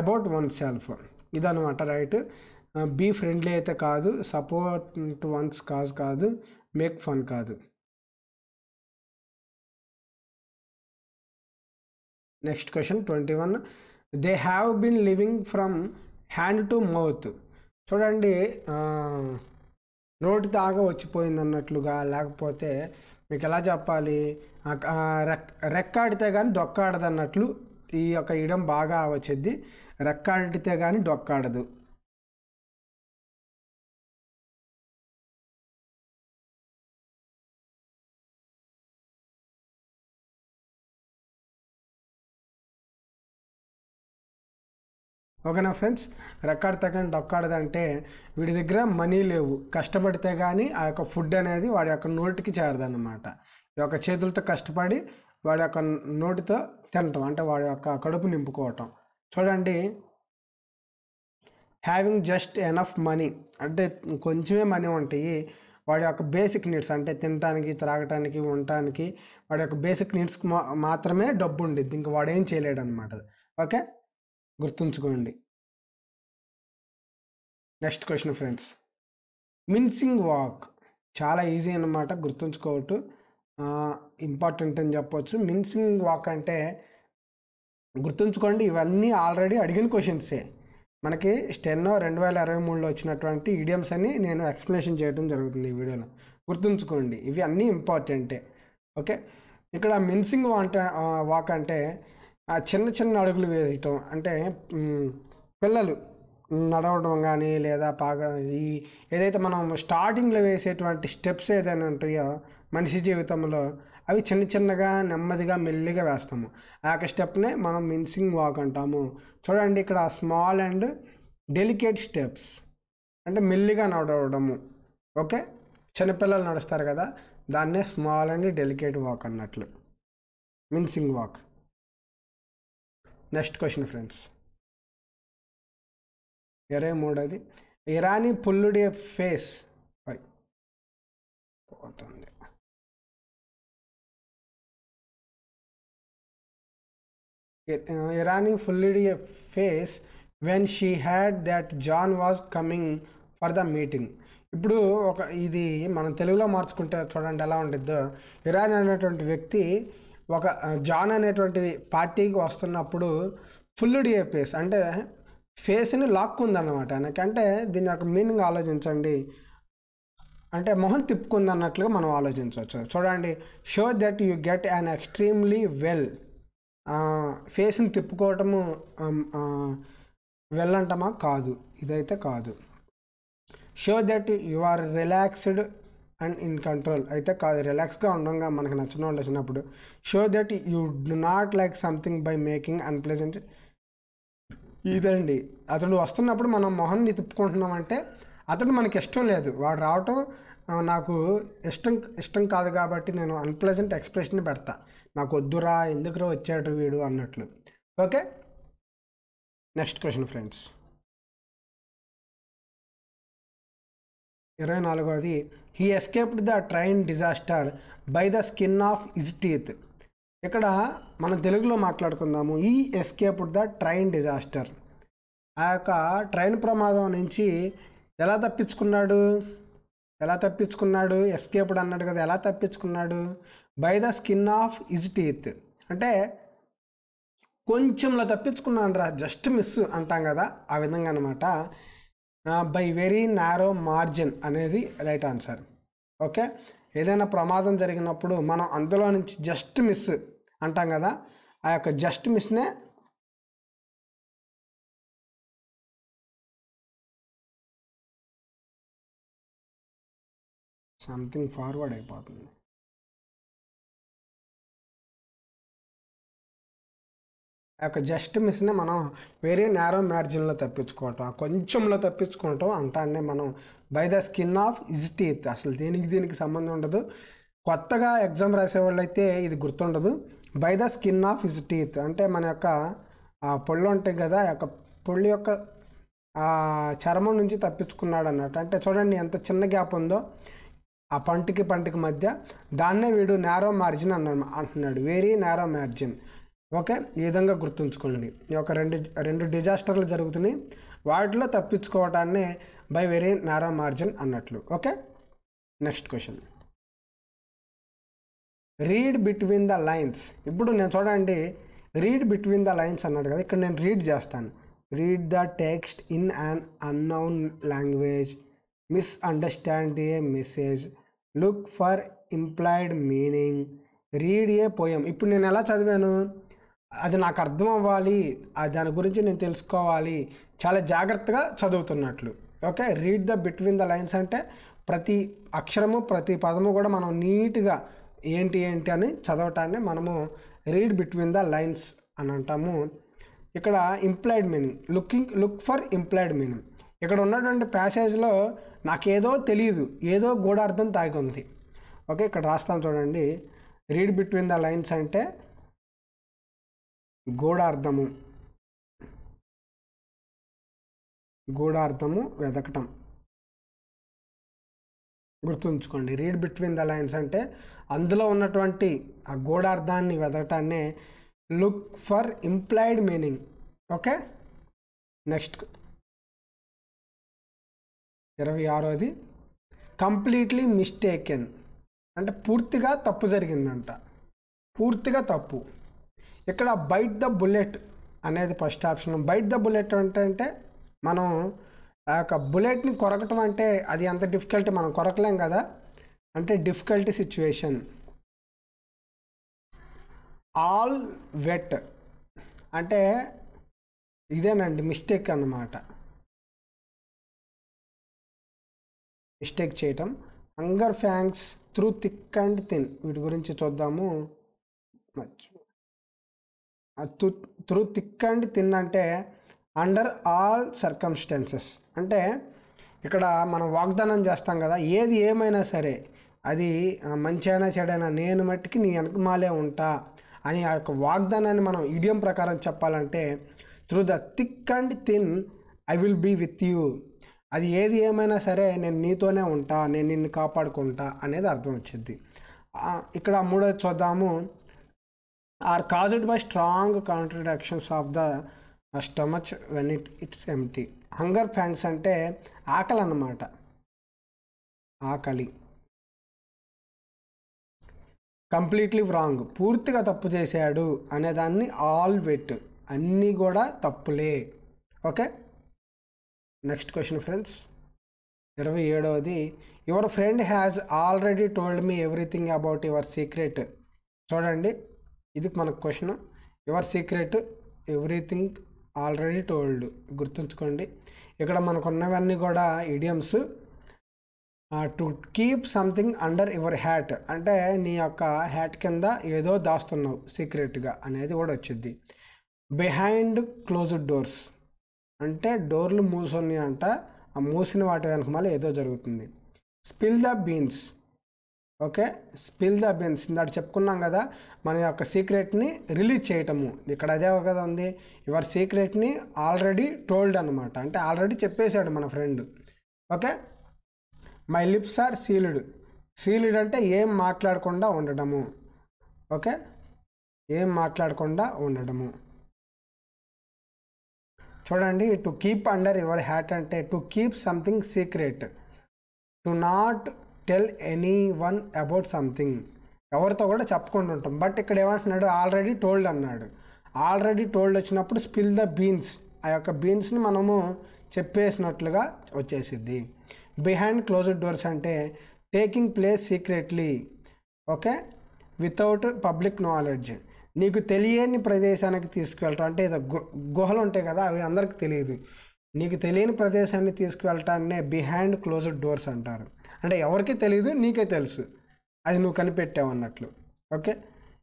అబౌట్ వన్ సెల్ఫ్ ఇదనమాట రైట్ బీ ఫ్రెండ్లీ అయితే కాదు సపోర్ట్ వన్స్ కాజ్ కాదు
మేక్ ఫన్ కాదు next question twenty one they have been living from
hand to mouth చూడండి నోటి తాగ వచ్చిపోయింది అన్నట్లుగా లేకపోతే మీకు ఎలా చెప్పాలి రెక్కాడితే కానీ డొక్కాడదు అన్నట్లు ఈ యొక్క ఇడం బాగా వచ్చేది రెక్కాడితే కానీ
డొక్కాడదు
ఓకేనా ఫ్రెండ్స్
రెక్కడ తగ్గని డొక్కాడదంటే వీడి దగ్గర మనీ లేవు కష్టపడితే కానీ ఆ యొక్క ఫుడ్ అనేది వాడి యొక్క నోటికి చేరదన్నమాట ఈ యొక్క చేతులతో కష్టపడి వాడి యొక్క నోటితో తినటం అంటే వాడి యొక్క కడుపు నింపుకోవటం చూడండి హ్యావింగ్ జస్ట్ ఎనఫ్ మనీ అంటే కొంచెమే మనీ ఉంటాయి వాడి యొక్క బేసిక్ నీడ్స్ అంటే తినడానికి త్రాగటానికి ఉండటానికి వాడి యొక్క బేసిక్ నీడ్స్ మాత్రమే డబ్బు ఉండేది ఇంకా వాడేం చేయలేడు అనమాట ఓకే గుర్తుంచుకోండి next question friends mincing walk చాలా ఈజీ అనమాట గుర్తుంచుకోవటం ఇంపార్టెంట్ అని చెప్పవచ్చు మిన్సింగ్ వాక్ అంటే గుర్తుంచుకోండి ఇవన్నీ ఆల్రెడీ అడిగిన క్వశ్చన్సే మనకి స్టెన్నో రెండు వేల ఇరవై మూడులో వచ్చినటువంటి ఈడియమ్స్ అని నేను ఎక్స్ప్లెనేషన్ చేయడం జరుగుతుంది ఈ వీడియోలో గుర్తుంచుకోండి ఇవి అన్నీ ఇంపార్టెంటే ఓకే ఇక్కడ మిన్సింగ్ వాంట వాక్ అంటే ఆ చిన్న చిన్న అడుగులు వేయటం అంటే పిల్లలు నడవడం కానీ లేదా పాక ఈ ఏదైతే మనం స్టార్టింగ్లో వేసేటువంటి స్టెప్స్ ఏదైనా ఉంటాయో మనిషి జీవితంలో అవి చిన్న చిన్నగా నెమ్మదిగా మెల్లిగా వేస్తాము ఆ యొక్క స్టెప్నే మనం మిన్సింగ్ వాక్ అంటాము చూడండి ఇక్కడ స్మాల్ అండ్ డెలికేట్ స్టెప్స్ అంటే మెల్లిగా నడవడము ఓకే చిన్నపిల్లలు నడుస్తారు కదా దాన్నే స్మాల్ అండ్ డెలికేట్ వాక్ అన్నట్లు mincing walk
next question friends ఇరవై మూడోది ఇరానీ పుల్లుడి ఫేస్ పోతుంది Irani pulled a face when she had
that John was coming for the meeting ఇప్పుడు ఒక ఇది మనం తెలుగులో మార్చుకుంటే చూడండి ఎలా ఉంటుందో ఇరాన్ అనేటువంటి వ్యక్తి ఒక జాన్ అనేటువంటి పార్టీకి వస్తున్నప్పుడు ఫుల్ డిఏపీఎస్ అంటే ఫేస్ని లాక్కుందన్నమాట ఆయనకంటే దీని యొక్క మీనింగ్ ఆలోచించండి అంటే మొహం తిప్పుకుంది అన్నట్లుగా మనం ఆలోచించవచ్చు చూడండి show that you get an extremely well ఫేస్ని తిప్పుకోవటము అంటమా కాదు ఇదైతే కాదు show that you are relaxed and in control అయితే కాదు రిలాక్స్గా ఉండగా మనకు నచ్చిన వాళ్ళు వచ్చినప్పుడు show that you do not like something by making unpleasant ఇదండి అతడు వస్తున్నప్పుడు మనం మొహాన్ని తిప్పుకుంటున్నామంటే అతడు మనకి ఇష్టం లేదు వాడు రావటం నాకు ఇష్టం ఇష్టం కాదు కాబట్టి నేను అన్ప్లెజెంట్ ఎక్స్ప్రెషన్ పెడతా నాకు వద్దురా ఎందుకురా
వచ్చాడు వీడు అన్నట్లు ఓకే నెక్స్ట్ క్వశ్చన్ ఫ్రెండ్స్ ఇరవై నాలుగోది he escaped
the train disaster by the skin of his teeth ఇక్కడ మన తెలుగులో మాట్లాడుకుందాము ఈ ఎస్కేప్డ్ ద ట్రైన్ డిజాస్టర్ ఆ యొక్క ట్రైన్ ప్రమాదం నుంచి ఎలా తప్పించుకున్నాడు ఎలా తప్పించుకున్నాడు ఎస్కేప్డ్ అన్నాడు కదా ఎలా తప్పించుకున్నాడు by the skin of his teeth అంటే కొంచెంలో తప్పించుకున్నాను రా జస్ట్ మిస్ అంటాం కదా ఆ విధంగా అనమాట బై వెరీ నారో మార్జిన్ అనేది రైట్ ఆన్సర్ ఓకే ఏదైనా ప్రమాదం జరిగినప్పుడు మనం అందులో నుంచి జస్ట్ మిస్ అంటాం కదా
ఆ యొక్క జస్ట్ మిస్నే సంథింగ్ ఫార్వర్డ్ అయిపోతుంది యొక్క జస్ట్ మిస్ని మనం వేరే నేరో మ్యార్జిన్లో తప్పించుకోవటం
కొంచెంలో తప్పించుకోవటం అంటానే మనం by the skin of his teeth అసలు దీనికి దీనికి సంబంధం ఉండదు కొత్తగా ఎగ్జామ్ రాసేవాళ్ళు అయితే ఇది గుర్తుండదు by the skin of his teeth అంటే మన యొక్క పొళ్ళు ఉంటాయి కదా యొక్క పొళ్ళు యొక్క చర్మం నుంచి తప్పించుకున్నాడు అన్నట్టు అంటే చూడండి ఎంత చిన్న గ్యాప్ ఉందో ఆ పంటికి పంటికి మధ్య దాన్నే వీడు నేరో మార్జిన్ అన్న అంటున్నాడు వెరీ నేరో మార్జిన్ ఓకే ఈ విధంగా గుర్తుంచుకోండి ఈ యొక్క రెండు రెండు డిజాస్టర్లు జరుగుతున్నాయి వాటిలో తప్పించుకోవటాన్ని బై వెరీ నారా మార్జిన్ అన్నట్లు okay next question read between the lines ఇప్పుడు నేను చూడండి రీడ్ బిట్వీన్ ద లైన్స్ అన్నాడు కదా ఇక్కడ నేను రీడ్ చేస్తాను read the text in an unknown language misunderstand a message look for implied meaning read a poem ఇప్పుడు నేను ఎలా చదివాను అది నాకు అర్థం అవ్వాలి దాని గురించి నేను తెలుసుకోవాలి చాలా జాగ్రత్తగా చదువుతున్నట్లు okay read the between the lines అంటే ప్రతి అక్షరము ప్రతి పదము కూడా మనం నీట్గా ఏంటి ఏంటి అని చదవటాన్ని మనము రీడ్ బిట్వీన్ ద లైన్స్ అని అంటాము ఇక్కడ implied meaning looking look for implied meaning ఇక్కడ ఉన్నటువంటి ప్యాసేజ్లో నాకేదో తెలియదు ఏదో గూఢార్థం ఉంది ఓకే ఇక్కడ రాస్తాను చూడండి రీడ్ బిట్వీన్ ద లైన్స్ అంటే
గూఢార్థము గూఢార్థము వెతకటం గుర్తుంచుకోండి రీడ్
బిట్వీన్ ద లైన్స్ అంటే అందులో ఉన్నటువంటి ఆ గూఢార్థాన్ని వెదకటాన్ని look for implied meaning okay next
ఇరవై ఆరోది కంప్లీట్లీ మిస్టేకెన్
అంటే పూర్తిగా తప్పు జరిగిందంట పూర్తిగా తప్పు ఇక్కడ బైట్ ద బుల్లెట్ అనేది first option bite the bullet అంటే మనం ఆ యొక్క బుల్లెట్ని కొరకటం అంటే అది అంత డిఫికల్టీ మనం కొరకలేం కదా అంటే డిఫికల్టీ సిచ్యువేషన్ ఆల్ వెట్ అంటే ఇదేనండి మిస్టేక్ అన్నమాట
మిస్టేక్ చేయటం hunger pangs
through thick and thin వీటి గురించి చూద్దాము much through thick and thin అంటే అండర్ ఆల్ సర్కమ్స్టెన్సెస్ అంటే ఇక్కడ మనం వాగ్దానం చేస్తాం కదా ఏది ఏమైనా సరే అది మంచి అయినా చెడైనా నేను మట్టికి నీ వెనకమాలే ఉంటా అని ఆ యొక్క వాగ్దానాన్ని మనం ఇడియం ప్రకారం చెప్పాలంటే through the thick and thin I will be with you అది ఏది ఏమైనా సరే నేను నీతోనే ఉంటా నేను నిన్ను కాపాడుకుంటా అనేది అర్థం వచ్చింది ఇక్కడ మూడోది చూద్దాము are caused by strong contractions of the stomach when it it's empty hunger pangs అంటే ఆకలి అన్నమాట ఆకలి కంప్లీట్లీ రాంగ్ పూర్తిగా తప్పు చేశాడు అనేదాన్ని ఆల్ వెట్ అన్నీ కూడా తప్పులే ఓకే నెక్స్ట్ క్వశ్చన్ ఫ్రెండ్స్ ఇరవై ఏడవది your friend has already told me everything about your secret చూడండి ఇది మన question your secret everything already told గుర్తుంచుకోండి ఇక్కడ మనకున్నవన్నీ కూడా idioms to keep something under your hat అంటే నీ యొక్క హ్యాట్ కింద ఏదో దాస్తున్నావు సీక్రెట్గా అనేది కూడా వచ్చింది బిహైండ్ క్లోజ్డ్ డోర్స్ అంటే డోర్లు మూసున్నాయి అంట ఆ మూసిన వాటి వెనక మళ్ళీ ఏదో జరుగుతుంది spill the beans okay spill the beans ఇందాక చెప్పుకున్నాం కదా మన యొక్క సీక్రెట్ని రిలీజ్ చేయటము ఇక్కడ అదే కదా ఉంది యువర్ సీక్రెట్ని ఆల్రెడీ టోల్డ్ అనమాట అంటే ఆల్రెడీ చెప్పేశాడు మన friend okay my lips are sealed sealed అంటే ఏం మాట్లాడకుండా ఉండడము ఓకే ఏం మాట్లాడకుండా ఉండడము చూడండి to keep under your hat అంటే to keep something secret to not tell anyone about something ఎవరితో కూడా చెప్పకుండా ఉంటాం బట్ ఇక్కడ ఏమంటున్నాడు ఆల్రెడీ టోల్డ్ అన్నాడు ఆల్రెడీ టోల్డ్ వచ్చినప్పుడు స్పిల్ ద బీన్స్ ఆ యొక్క బీన్స్ని మనము చెప్పేసినట్లుగా వచ్చేసిద్ది బిహైండ్ క్లోజ్డ్ డోర్స్ అంటే taking place secretly okay without public knowledge నీకు తెలియని ప్రదేశానికి తీసుకువెళ్ళటం అంటే ఏదో గుహలు ఉంటాయి కదా అవి అందరికి తెలియదు నీకు తెలియని ప్రదేశాన్ని తీసుకువెళ్ళటాన్నే బిహైండ్ క్లోజ్డ్ డోర్స్ అంటారు అంటే ఎవరికి తెలియదు నీకే తెలుసు అది నువ్వు కనిపెట్టావు అన్నట్లు ఓకే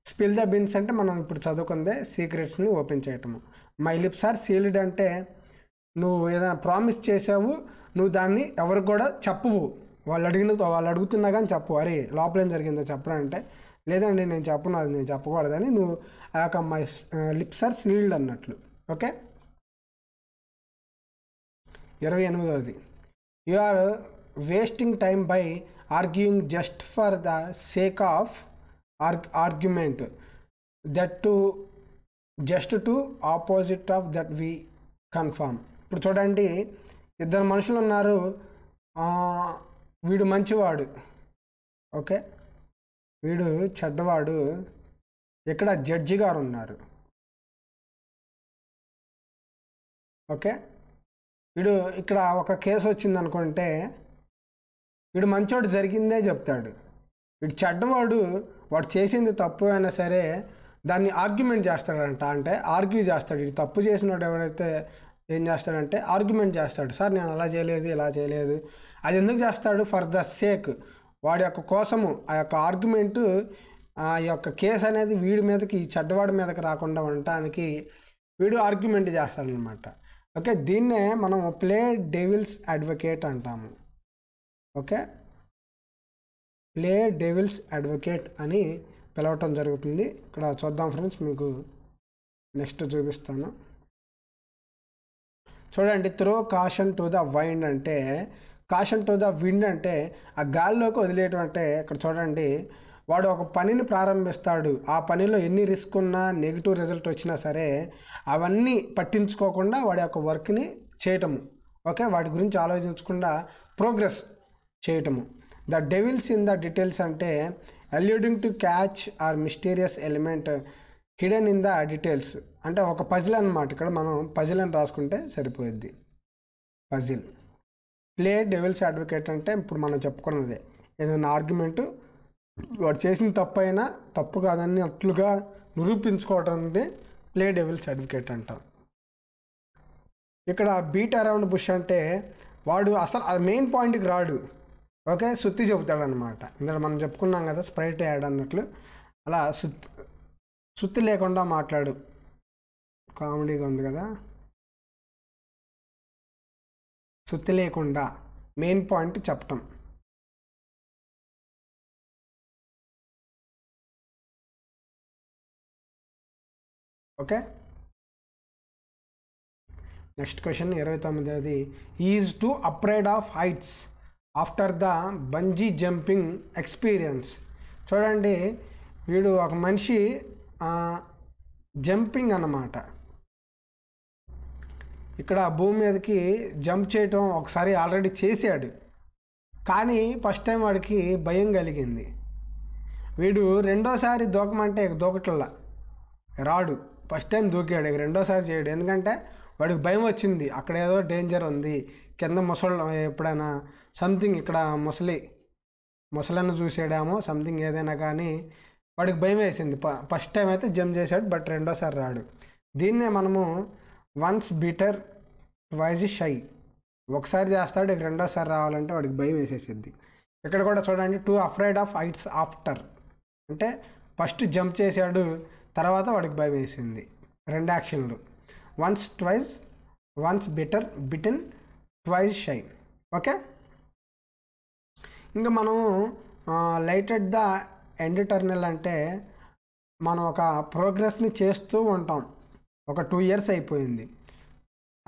స్పిల్ ద బిన్స్ అంటే మనం ఇప్పుడు చదువుకుందే సీక్రెట్స్ని ఓపెన్ చేయటము మై లిప్స్ ఆర్ సీల్డ్ అంటే నువ్వు ఏదైనా ప్రామిస్ చేసావు నువ్వు దాన్ని ఎవరికి కూడా చెప్పవు వాళ్ళు అడిగిన వాళ్ళు అడుగుతున్నా కానీ చెప్పు అరే లోపలేం జరిగిందో చెప్పరా అంటే లేదండి నేను చెప్పను అది నేను చెప్పకూడదని నువ్వు ఆ యొక్క మై లిప్స్ ఆర్ సీల్డ్ అన్నట్లు ఓకే ఇరవై ఎనిమిదవది you are wasting time by arguing just for the sake of arg argument that to just to opposite of that we confirm ఇప్పుడు చూడండి ఇద్దరు మనుషులు ఉన్నారు వీడు మంచివాడు
ఓకే వీడు చెడ్డవాడు ఇక్కడ జడ్జి గారు ఉన్నారు ఓకే వీడు ఇక్కడ ఒక కేసు వచ్చిందనుకుంటే వీడు మంచోడు జరిగిందే చెప్తాడు
వీడు చెడ్డవాడు వాడు చేసింది తప్పు అయినా సరే దాన్ని ఆర్గ్యుమెంట్ చేస్తాడంట అంటే ఆర్గ్యూ చేస్తాడు ఇది తప్పు చేసినోడు ఎవరైతే ఏం చేస్తాడంటే ఆర్గ్యుమెంట్ చేస్తాడు సార్ నేను అలా చేయలేదు ఇలా చేయలేదు అది ఎందుకు చేస్తాడు ఫర్ ద సేక్ వాడి యొక్క కోసము ఆ యొక్క ఆర్గ్యుమెంటు ఆ యొక్క కేసు అనేది వీడి మీదకి చెడ్డవాడి మీదకి రాకుండా ఉండటానికి వీడు ఆర్గ్యుమెంట్ చేస్తాడనమాట ఓకే దీన్నే మనం ప్లే డెవిల్స్ అడ్వకేట్ అంటాము ఓకే ప్లే డెవిల్స్ అడ్వకేట్ అని పిలవటం జరుగుతుంది ఇక్కడ చూద్దాం ఫ్రెండ్స్ మీకు నెక్స్ట్ చూపిస్తాను చూడండి throw caution to the wind అంటే కాషన్ టు ద విండ్ అంటే ఆ గాల్లోకి వదిలేయటం అంటే ఇక్కడ చూడండి వాడు ఒక పనిని ప్రారంభిస్తాడు ఆ పనిలో ఎన్ని రిస్క్ ఉన్నా నెగిటివ్ రిజల్ట్ వచ్చినా సరే అవన్నీ పట్టించుకోకుండా వాడి యొక్క వర్క్ని చేయటము ఓకే వాటి గురించి ఆలోచించకుండా ప్రోగ్రెస్ చేయటము the devil's in the details అంటే alluding to catch or mysterious element hidden in the details అంటే ఒక పజిల్ అనమాట ఇక్కడ మనం పజిల్ అని రాసుకుంటే సరిపోయిద్ది పజిల్ ప్లే డెవిల్స్ అడ్వకేట్ అంటే ఇప్పుడు మనం చెప్పుకున్నదే ఏదైనా ఆర్గ్యుమెంటు వాడు చేసిన తప్పు అయినా తప్పు కాదని అట్లుగా నిరూపించుకోవటానికి ప్లే డెవిల్స్ అడ్వకేట్ అంటాం ఇక్కడ బీట్ అరౌండ్ బుష్ అంటే వాడు అసలు మెయిన్ పాయింట్కి రాడు ఓకే సుత్తి చెబుతాడనమాట ఇందులో మనం చెప్పుకున్నాం కదా స్ప్రైట్ యాడ్ అన్నట్లు అలా సుత్తి సుత్తి లేకుండా మాట్లాడు
కామెడీగా ఉంది కదా సుత్తి లేకుండా మెయిన్ పాయింట్ చెప్పటం ఓకే నెక్స్ట్ క్వశ్చన్ ఇరవై అది
is too afraid of heights after the bungee jumping experience చూడండి వీడు ఒక మనిషి జంపింగ్ అన్నమాట ఇక్కడ భూమి మీదకి జంప్ చేయటం ఒకసారి ఆల్రెడీ చేశాడు కానీ ఫస్ట్ టైం వాడికి భయం కలిగింది వీడు రెండోసారి దూకమంటే దూకట్లా రాడు ఫస్ట్ టైం దూకాడు ఇక రెండోసారి చేయడు ఎందుకంటే వాడికి భయం వచ్చింది అక్కడ ఏదో డేంజర్ ఉంది కింద ముసళ్ళు ఎప్పుడైనా సంథింగ్ ఇక్కడ ముసలి ముసలను చూసాడేమో సంథింగ్ ఏదైనా కానీ వాడికి భయం వేసింది ఫస్ట్ టైం అయితే జంప్ చేశాడు బట్ రెండోసారి రాడు దీన్నే మనము వన్స్ బీటర్ వైజ్ షై ఒకసారి చేస్తాడు ఇక రెండోసారి రావాలంటే వాడికి భయం వేసేసిద్ది ఇక్కడ కూడా చూడండి too afraid of heights after అంటే ఫస్ట్ జంప్ చేశాడు తర్వాత వాడికి భయం వేసింది రెండు యాక్షన్లు once twice once bitter bitten twice shy okay ఇంకా మనము light at the end tunnel అంటే మనం ఒక ప్రోగ్రెస్ని చేస్తూ ఉంటాం ఒక టూ ఇయర్స్ అయిపోయింది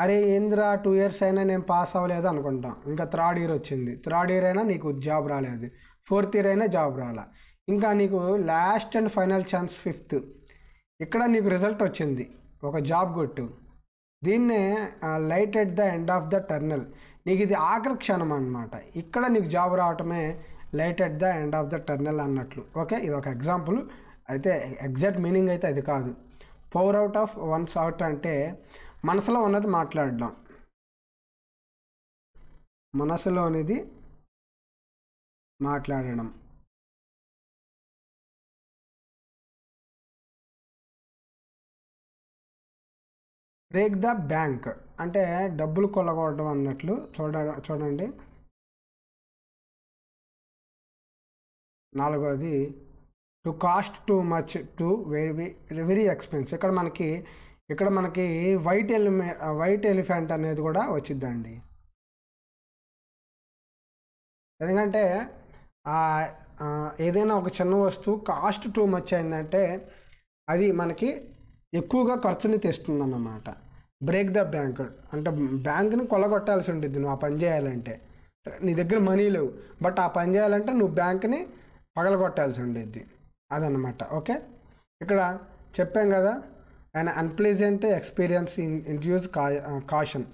అరే ఏందిరా టూ ఇయర్స్ అయినా నేను పాస్ అవ్వలేదు అనుకుంటాం ఇంకా థర్డ్ ఇయర్ వచ్చింది థర్డ్ ఇయర్ అయినా నీకు జాబ్ రాలేదు ఫోర్త్ ఇయర్ అయినా జాబ్ రాలా ఇంకా నీకు last and final chance fifth ఇక్కడ నీకు రిజల్ట్ వచ్చింది ఒక జాబ్ కొట్టు దీన్నే light at the end of the tunnel నీకు ఇది ఆఖరి క్షణం అనమాట ఇక్కడ నీకు జాబ్ రావటమే light at the end of the tunnel అన్నట్లు ఓకే ఇది ఒక ఎగ్జాంపుల్ అయితే ఎగ్జాక్ట్ మీనింగ్ అయితే అది కాదు pour out of one's out అంటే మనసులో ఉన్నది మాట్లాడడం
మనసులోనిది మాట్లాడడం బ్రేక్ ద బ్యాంక్ అంటే డబ్బులు కొల్లగొట్టడం అన్నట్లు చూడ చూడండి
నాలుగోది to cost too much to very very expense ఇక్కడ మనకి ఇక్కడ మనకి వైట్ ఎలిమె వైట్ ఎలిఫెంట్ అనేది కూడా వచ్చిద్దండి ఎందుకంటే ఏదైనా ఒక చిన్న వస్తువు కాస్ట్ టూ మచ్ అయిందంటే అది మనకి ఎక్కువగా ఖర్చుని తెస్తుంది అన్నమాట బ్రేక్ ద బ్యాంక్ అంటే బ్యాంక్ని కొలగొట్టాల్సి ఉంటుంది నువ్వు ఆ పని చేయాలంటే నీ దగ్గర మనీ లేవు బట్ ఆ పని చేయాలంటే నువ్వు బ్యాంక్ని పగలగొట్టాల్సి ఉండేది అదనమాట ఓకే ఇక్కడ చెప్పాం కదా and unpleasant experience in introduce ca caution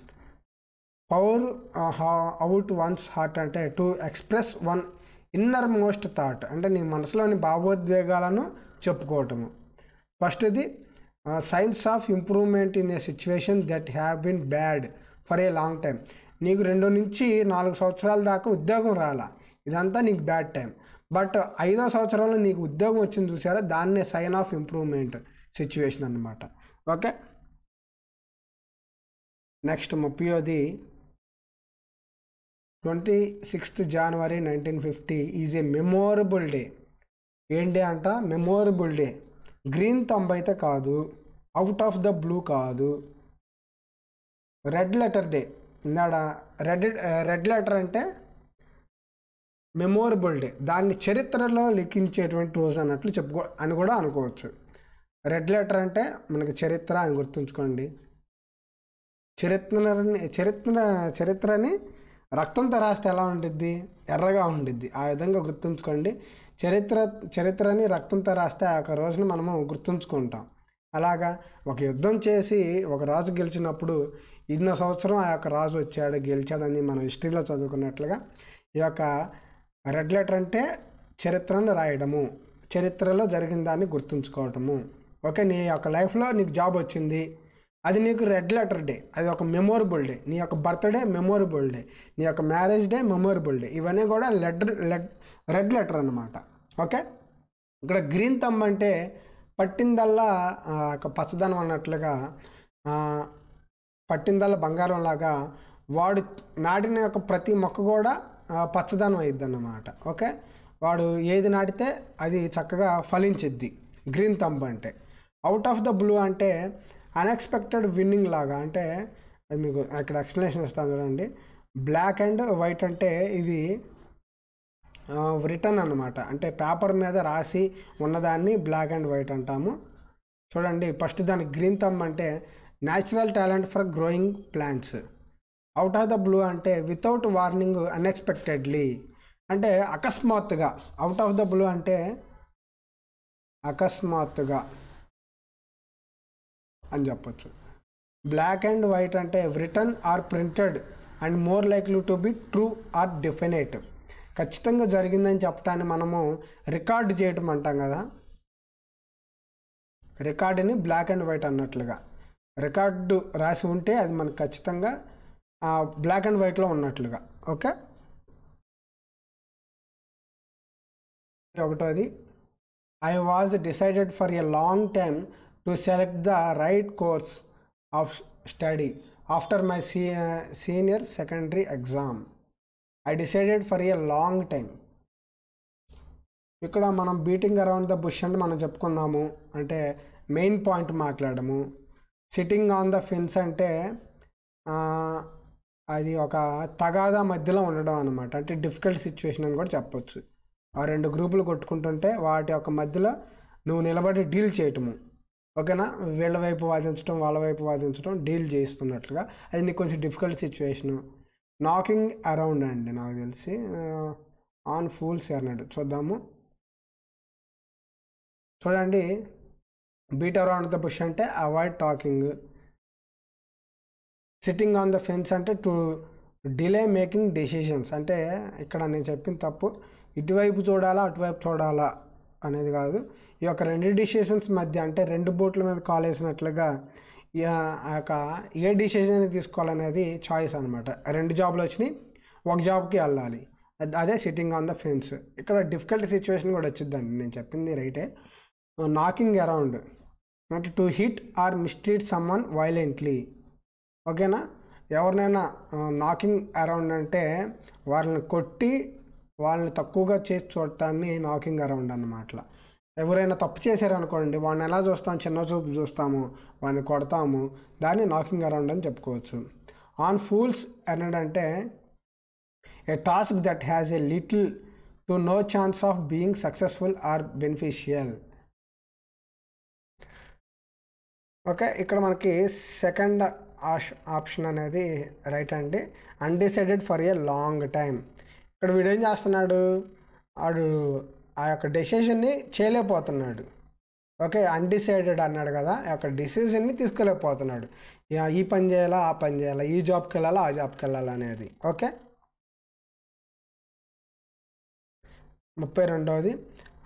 pour out one's heart అంటే to express one innermost thought అంటే నీ మనసులోని భావోద్వేగాలను చెప్పుకోవటము ఫస్ట్ది signs of improvement in a situation that have been bad for a long time నీకు రెండు నుంచి నాలుగు సంవత్సరాల దాకా ఉద్యోగం రాలా ఇదంతా నీకు బ్యాడ్ టైం బట్ ఐదో సంవత్సరంలో నీకు ఉద్యోగం వచ్చింది చూసారా దాన్నే సైన్ ఆఫ్ ఇంప్రూవ్మెంట్ సిచ్యువేషన్ అనమాట ఓకే నెక్స్ట్ ముప్పయోది twenty sixth January nineteen fifty is a memorable day ఏంటి అంట మెమోరబుల్ డే గ్రీన్ థంబ్ అయితే కాదు అవుట్ ఆఫ్ ద బ్లూ కాదు రెడ్ లెటర్ డే నాడ రెడ్ రెడ్ లెటర్ అంటే మెమోరబుల్ డే దాన్ని చరిత్రలో లిఖించేటువంటి రోజు అన్నట్లు చెప్పుకో అని కూడా అనుకోవచ్చు రెడ్ లెటర్ అంటే మనకి చరిత్ర అని గుర్తుంచుకోండి చరిత్రని చరిత్ర చరిత్రని రక్తంతో రాస్తే ఎలా ఉండిద్ది ఎర్రగా ఉండిద్ది ఆ విధంగా గుర్తుంచుకోండి చరిత్ర చరిత్రని రక్తంతో రాస్తే ఆ యొక్క రోజున మనము గుర్తుంచుకుంటాం అలాగా ఒక యుద్ధం చేసి ఒక రాజు గెలిచినప్పుడు ఇన్నో సంవత్సరం ఆ యొక్క రాజు వచ్చాడు గెలిచాడని మనం హిస్టరీలో చదువుకున్నట్లుగా ఈ యొక్క రెడ్ లెటర్ అంటే చరిత్రను రాయడము చరిత్రలో జరిగిన దాన్ని గుర్తుంచుకోవటము ఓకే నీ యొక్క లైఫ్లో నీకు జాబ్ వచ్చింది అది నీకు రెడ్ లెటర్ డే అది ఒక మెమోరబుల్ డే నీ యొక్క బర్త్డే మెమోరబుల్ డే నీ యొక్క మ్యారేజ్ డే మెమోరబుల్ డే ఇవన్నీ కూడా లెటర్ రెడ్ లెటర్ అనమాట ఓకే ఇక్కడ గ్రీన్ తమ్ అంటే పట్టిందల్లా ఒక పచ్చదనం అన్నట్లుగా పట్టిందల్లా బంగారం లాగా వాడు నాటిన యొక్క ప్రతి మొక్క కూడా పచ్చదనం అయ్యిద్ది అన్నమాట ఓకే వాడు ఏది నాటితే అది చక్కగా ఫలించిద్ది గ్రీన్ తంబ్ అంటే అవుట్ ఆఫ్ ద బ్లూ అంటే అన్ఎక్స్పెక్టెడ్ విన్నింగ్ లాగా అంటే అది మీకు అక్కడ ఎక్స్ప్లెనేషన్ ఇస్తాను చూడండి బ్లాక్ అండ్ వైట్ అంటే ఇది రిటర్న్ అనమాట అంటే పేపర్ మీద రాసి ఉన్నదాన్ని బ్లాక్ అండ్ వైట్ అంటాము చూడండి ఫస్ట్ దాని గ్రీన్ థమ్ అంటే natural talent for growing plants out of the blue అంటే వితౌట్ వార్నింగ్ అన్ఎక్స్పెక్టెడ్లీ అంటే అకస్మాత్తుగా అవుట్ ఆఫ్ ద బ్లూ అంటే అకస్మాత్తుగా అని చెప్పచ్చు బ్లాక్ అండ్ వైట్ అంటే written or printed and more likely to be true or definite ఖచ్చితంగా జరిగిందని చెప్పటాన్ని మనము రికార్డ్ చేయటం అంటాం కదా రికార్డుని బ్లాక్ అండ్ వైట్ అన్నట్లుగా రికార్డు రాసి ఉంటే అది మనకు ఖచ్చితంగా బ్లాక్ అండ్
వైట్లో ఉన్నట్లుగా ఓకే
ఒకటోది I was decided for a long time to select the right course of study after my se senior secondary exam I decided for a long time ఇక్కడ మనం బీటింగ్ అరౌండ్ ద బుష్ అంటే మనం చెప్పుకున్నాము అంటే main point మాట్లాడము sitting on the fence అంటే అది ఒక తగాదా మధ్యలో ఉండడం అనమాట అంటే డిఫికల్ట్ సిచ్యువేషన్ అని కూడా చెప్పొచ్చు ఆ రెండు గ్రూపులు కొట్టుకుంటుంటే వాటి యొక్క మధ్యలో నువ్వు నిలబడి డీల్ చేయటము ఓకేనా వీళ్ళ వైపు వాదించడం వాళ్ళ వైపు వాదించడం డీల్ చేస్తున్నట్లుగా అది నీకు కొంచెం డిఫికల్ట్ సిచ్యువేషను నాకింగ్ అరౌండ్ అండి నాకు తెలిసి ఆన్ uh, ఫూల్స్ అన్నాడు చూద్దాము
చూడండి బీట్ అరౌండ్ ద బుష్ అంటే
avoid talking sitting on the fence అంటే టు డిలే మేకింగ్ డెసిషన్స్ అంటే ఇక్కడ నేను చెప్పిన తప్పు ఇటువైపు చూడాలా అటువైపు చూడాలా అనేది కాదు ఈ యొక్క రెండు డిసిషన్స్ మధ్య అంటే రెండు బూట్ల మీద కాల్ వేసినట్లుగా ఆ యొక్క ఏ డిసిషన్ తీసుకోవాలనేది చాయిస్ అనమాట రెండు జాబ్లు వచ్చినాయి ఒక జాబ్కి వెళ్ళాలి అదే సిట్టింగ్ ఆన్ ద ఫెన్స్ ఇక్కడ డిఫికల్ట్ సిచ్యువేషన్ కూడా వచ్చిందండి నేను చెప్పింది రైటే నాకింగ్ అరౌండ్ అంటే to hit or mistreat someone వన్ వైలెంట్లీ ఓకేనా ఎవరినైనా నాకింగ్ అరౌండ్ అంటే వాళ్ళని కొట్టి వాళ్ళని తక్కువగా చేసి చూడటాన్ని నాకింగ్ అరౌండ్ అన్నమాట ఎవరైనా తప్పు చేశారనుకోండి వాడిని ఎలా చూస్తాం చిన్న చూపు చూస్తాము వాడిని కొడతాము దాన్ని నాకింగ్ అరౌండ్ అని చెప్పుకోవచ్చు ఆన్ ఫూల్స్ అనడంటే a task that has a little to no chance of being successful or beneficial okay ఇక్కడ మనకి సెకండ్ ఆప్షన్ అనేది రైట్ అండి undecided for a long time ఇక్కడ వీడు ఏం చేస్తున్నాడు వాడు ఆ యొక్క డెసిషన్ని చేయలేకపోతున్నాడు ఓకే అన్డిసైడెడ్ అన్నాడు కదా ఆ యొక్క డెసిషన్ని తీసుకోలేకపోతున్నాడు ఈ పని చేయాలా ఆ పని చేయాలా ఈ జాబ్కి వెళ్ళాలా ఆ జాబ్కి వెళ్ళాలా అనేది ఓకే ముప్పై రెండవది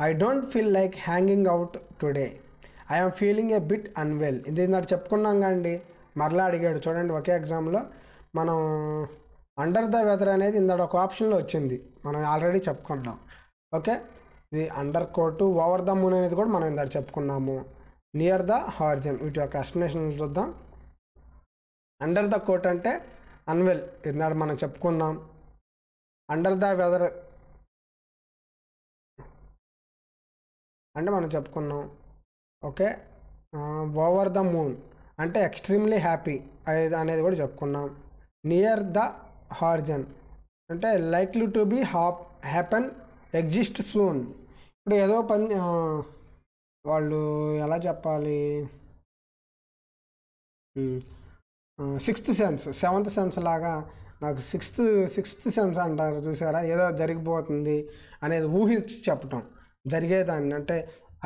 I don't feel like hanging out today I'm feeling a bit unwell ఇది నాకు చెప్పుకున్నాం కండి మరలా అడిగాడు చూడండి ఒకే ఎగ్జామ్లో మనం అండర్ ద వెదర్ అనేది ఇందాడ ఒక ఆప్షన్లో వచ్చింది మనం ఆల్రెడీ చెప్పుకుంటాం ఓకే ఇది under coat over the moon అనేది కూడా మనం ఇందాక చెప్పుకున్నాము నియర్ ద హార్జన్ వీటి యొక్క ఎక్స్ప్లెనేషన్ చూద్దాం అండర్ ద కోట్ అంటే అన్వెల్ ఇన్నాడు మనం
చెప్పుకున్నాం అండర్ ద వెదర్
అంటే మనం చెప్పుకున్నాం ఓకే ఓవర్ ద మూన్ అంటే ఎక్స్ట్రీమ్లీ హ్యాపీ అనేది కూడా చెప్పుకున్నాం నియర్ ద హార్జన్ అంటే likely to be hap happen exist soon ఇప్పుడు ఏదో పని వాళ్ళు ఎలా చెప్పాలి సిక్స్త్ సెన్స్ సెవెంత్ సెన్స్ లాగా నాకు సిక్స్త్ సిక్స్త్ సెన్స్ అంటారు చూసారా ఏదో జరిగిపోతుంది అనేది ఊహించి చెప్పటం జరిగేదాన్ని అంటే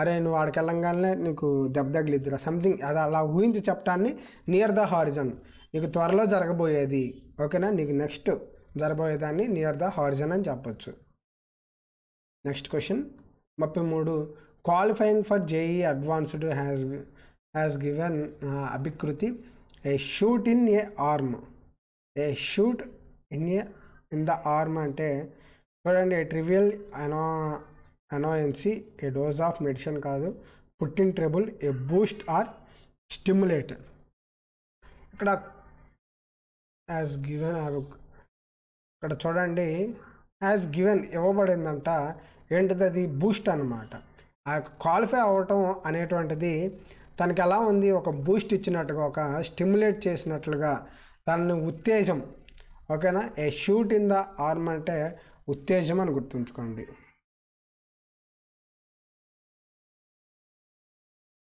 అరే నువ్వు ఆడికి వెళ్ళంగానే నీకు దెబ్బ తగిలిద్దురా సంథింగ్ అది అలా ఊహించి చెప్పటాన్ని నియర్ ద హారిజన్ నీకు త్వరలో జరగబోయేది ఓకేనా నీకు నెక్స్ట్ జరగబోయేదాన్ని నియర్ ద హారిజన్ అని చెప్పొచ్చు నెక్స్ట్ క్వశ్చన్ ముప్పై మూడు qualifying for JEE advanced has has given Abhikriti a shoot in a arm a shoot in a in the arm అంటే చూడండి trivial ano annoyance a dose of medicine కాదు putting trouble a boost or stimulator ఇక్కడ as given or ఇక్కడ చూడండి as given ఇవ్వబడిందంట ఏంటిది అది Boost అనమాట ఆ యొక్క క్వాలిఫై అవ్వటం అనేటువంటిది తనకి ఎలా ఉంది ఒక బూస్ట్ ఇచ్చినట్టుగా ఒక స్టిమ్యులేట్ చేసినట్లుగా తనని ఉత్తేజం ఓకేనా
a shoot in the arm అంటే ఉత్తేజం అని గుర్తుంచుకోండి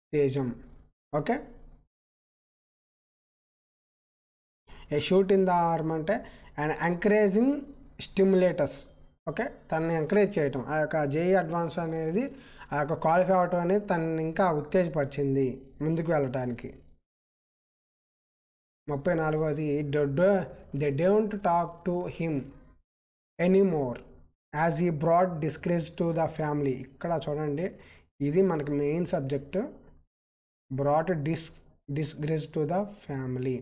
ఉత్తేజం okay a shoot in the arm అంటే అండ్
ఎంకరేజింగ్ స్టిమ్యులేటర్స్ ఓకే తనని ఎంకరేజ్ చేయటం ఆ యొక్క జేఈ అడ్వాన్స్ e అనేది ఆ యొక్క క్వాలిఫై అవటం అనేది తనని ఇంకా ఉత్తేజపరిచింది ముందుకు వెళ్ళటానికి ముప్పై నాలుగోది the don't talk to him anymore as ఈ brought disgrace to the family ఇక్కడ చూడండి ఇది మనకి main subject brought dis disgrace to the family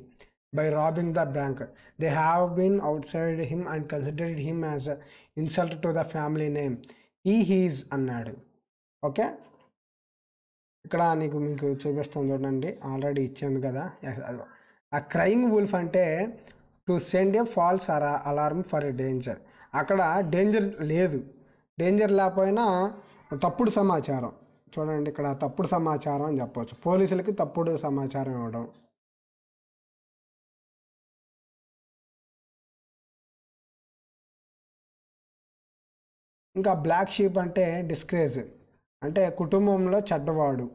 by robbing the bank they have been outside him and considered him as an insult to the family name. He he's అన్నాడు okay ఇక్కడ నీకు మీకు చూపిస్తాను చూడండి ఆల్రెడీ ఇచ్చాను కదా ఆ crying wolf అంటే టు సెండ్ ఏ ఫాల్స్ అరా అలారం ఫర్ ఎ డేంజర్ అక్కడ డేంజర్ లేదు డేంజర్ లేకపోయినా తప్పుడు సమాచారం చూడండి ఇక్కడ తప్పుడు సమాచారం అని చెప్పవచ్చు పోలీసులకి తప్పుడు సమాచారం
ఇవ్వడం ఇంకా బ్లాక్ షీప్ అంటే డిస్క్రేజ్ అంటే కుటుంబంలో చెడ్డవాడు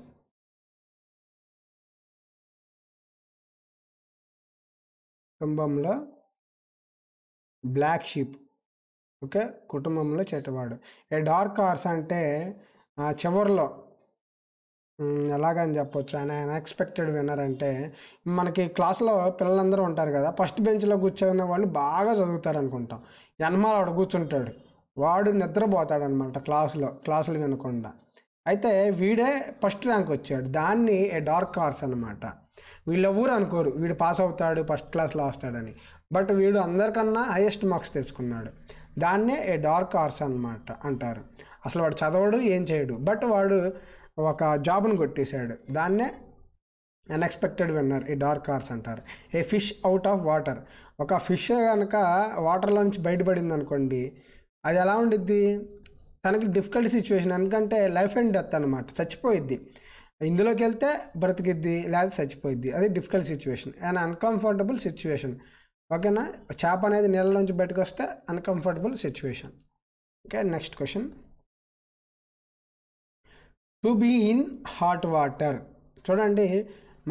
కుటుంబంలో బ్లాక్ షీప్ ఓకే కుటుంబంలో చెడ్డవాడు ఏ డార్క్ కార్స్ అంటే
చివరిలో ఎలాగని చెప్పొచ్చు ఆయన అన్ఎక్స్పెక్టెడ్ విన్నర్ అంటే మనకి క్లాస్లో పిల్లలందరూ ఉంటారు కదా ఫస్ట్ బెంచ్లో కూర్చొని వాళ్ళు బాగా చదువుతారు అనుకుంటాం ఎనమాల కూర్చుంటాడు వాడు నిద్రపోతాడనమాట క్లాసులో క్లాసులు వినకుండా అయితే వీడే ఫస్ట్ ర్యాంక్ వచ్చాడు దాన్ని ఏ డార్క్ హార్స్ అనమాట వీళ్ళు ఎవరు అనుకోరు వీడు పాస్ అవుతాడు ఫస్ట్ క్లాస్లో వస్తాడని బట్ వీడు అందరికన్నా హైయెస్ట్ మార్క్స్ తెచ్చుకున్నాడు దాన్నే ఏ డార్క్ హార్స్ అనమాట అంటారు అసలు వాడు చదవడు ఏం చేయడు బట్ వాడు ఒక జాబ్ను కొట్టేశాడు దాన్నే అన్ఎక్స్పెక్టెడ్ విన్నర్ ఈ డార్క్ హార్స్ అంటారు a fish out of water ఒక ఫిష్ కనుక వాటర్లో నుంచి బయటపడింది అనుకోండి అది ఎలా ఉండిద్ది తనకి డిఫికల్ట్ సిచ్యువేషన్ ఎందుకంటే లైఫ్ అండ్ డెత్ అనమాట చచ్చిపోయిద్ది ఇందులోకి వెళ్తే బ్రతికిద్ది లేదా చచ్చిపోయిద్ది అది difficult situation and uncomfortable situation ఓకేనా చేప అనేది నీళ్ళ నుంచి బయటకు వస్తే uncomfortable situation okay next question to be in hot water చూడండి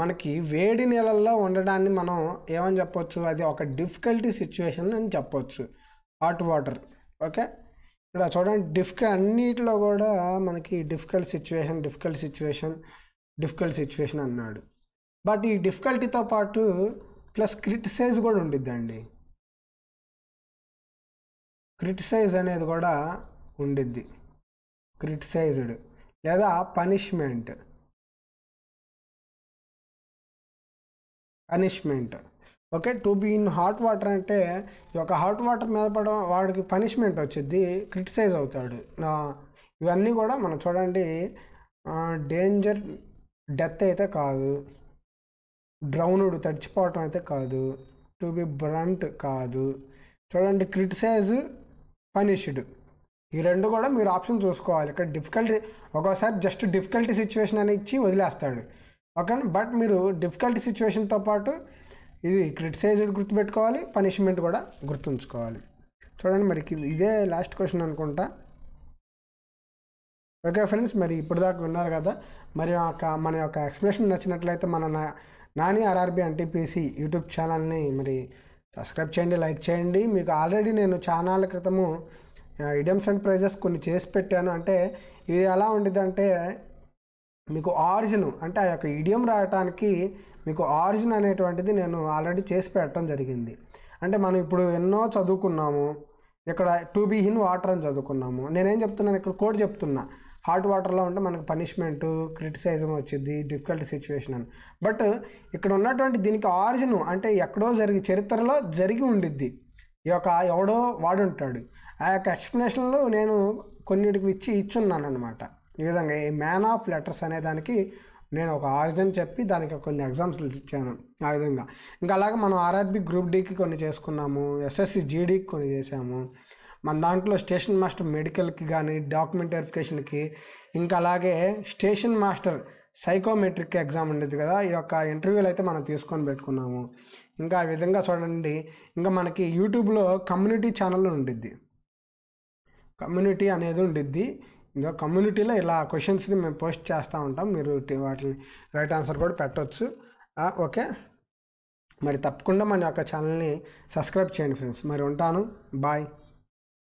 మనకి వేడి నీళ్ళల్లో ఉండడాన్ని మనం ఏమని చెప్పొచ్చు అది ఒక డిఫికల్టీ సిచ్యువేషన్ అని చెప్పొచ్చు హాట్ వాటర్ ఓకే ఇక్కడ చూడండి డిఫికల్ అన్నిటిలో కూడా మనకి difficult situation difficult situation difficult situation అన్నాడు బట్ ఈ డిఫికల్టీతో పాటు ప్లస్ క్రిటిసైజ్ కూడా ఉండిద్దండి
క్రిటిసైజ్ అనేది కూడా ఉండిద్ది క్రిటిసైజ్డ్ లేదా punishment
punishment okay to be in hot water అంటే ఈ యొక్క హాట్ వాటర్ మీద పడడం వాడికి పనిష్మెంట్ వచ్చింది క్రిటిసైజ్ అవుతాడు ఇవన్నీ కూడా మనం చూడండి డేంజర్ డెత్ అయితే కాదు డ్రౌనుడు తడిచిపోవటం అయితే కాదు టు బి బ్రంట్ కాదు చూడండి క్రిటిసైజ్ పనిష్డ్ ఈ రెండు కూడా మీరు ఆప్షన్ చూసుకోవాలి ఇక్కడ డిఫికల్టీ ఒక్కోసారి జస్ట్ డిఫికల్టీ సిచ్యువేషన్ అని ఇచ్చి వదిలేస్తాడు ఓకే బట్ మీరు డిఫికల్టీ సిచ్యువేషన్తో పాటు ఇది క్రిటిసైజ్డ్ గుర్తుపెట్టుకోవాలి పనిష్మెంట్ కూడా గుర్తుంచుకోవాలి చూడండి మరి ఇదే లాస్ట్ క్వశ్చన్ అనుకుంటా ఓకే ఫ్రెండ్స్ మరి ఇప్పుడు దాకా విన్నారు కదా మరి యొక్క మన యొక్క ఎక్స్ప్లెనేషన్ నచ్చినట్లయితే మన నాని ఆర్ఆర్బి అంటీపీసీ యూట్యూబ్ ఛానల్ని మరి సబ్స్క్రైబ్ చేయండి లైక్ చేయండి మీకు ఆల్రెడీ నేను ఛానల్ క్రితము ఇడియమ్స్ అండ్ ప్రైజెస్ కొన్ని చేసి పెట్టాను అంటే ఇది ఎలా ఉండిద్దంటే మీకు ఆరిజిన్ అంటే ఆ యొక్క ఇడియం రాయటానికి మీకు ఆరిజిన్ అనేటువంటిది నేను ఆల్రెడీ చేసి పెట్టడం జరిగింది అంటే మనం ఇప్పుడు ఎన్నో చదువుకున్నాము ఇక్కడ టూ బీ హిన్ వాటర్ అని చదువుకున్నాము నేనేం చెప్తున్నాను ఇక్కడ కోడ్ చెప్తున్నా హాట్ వాటర్లో ఉంటే మనకు పనిష్మెంటు క్రిటిసైజం వచ్చింది డిఫికల్ట్ సిచ్యువేషన్ అని బట్ ఇక్కడ ఉన్నటువంటి దీనికి ఆరిజిన్ అంటే ఎక్కడో జరిగి చరిత్రలో జరిగి ఉండిద్ది ఈ యొక్క ఎవడో వాడుంటాడు ఆ యొక్క ఎక్స్ప్లెనేషన్లు నేను కొన్నిటికి ఇచ్చి ఇచ్చున్నాను అనమాట ఈ విధంగా ఈ మ్యాన్ ఆఫ్ లెటర్స్ అనే దానికి నేను ఒక ఆరిజన్ చెప్పి దానికి కొన్ని ఎగ్జామ్స్ ఇచ్చాను ఆ విధంగా ఇంకా అలాగే మనం ఆర్ఆర్బి గ్రూప్ డీకి కొన్ని చేసుకున్నాము ఎస్ఎస్సి జీడీకి కొన్ని చేసాము మన దాంట్లో స్టేషన్ మాస్టర్ మెడికల్కి కానీ డాక్యుమెంట్ వెరిఫికేషన్కి ఇంకా అలాగే స్టేషన్ మాస్టర్ సైకోమెట్రిక్ ఎగ్జామ్ ఉండేది కదా ఈ యొక్క ఇంటర్వ్యూలు అయితే మనం తీసుకొని పెట్టుకున్నాము ఇంకా ఆ విధంగా చూడండి ఇంకా మనకి యూట్యూబ్లో కమ్యూనిటీ ఛానల్ ఉండిద్ది కమ్యూనిటీ అనేది ఉండిద్ది ఇంకా కమ్యూనిటీలో ఇలా క్వశ్చన్స్ని మేము పోస్ట్ చేస్తూ ఉంటాం మీరు వాటిని రైట్ ఆన్సర్ కూడా పెట్టవచ్చు ఓకే మరి తప్పకుండా మన యొక్క ఛానల్ని సబ్స్క్రైబ్ చేయండి ఫ్రెండ్స్ మరి ఉంటాను
బాయ్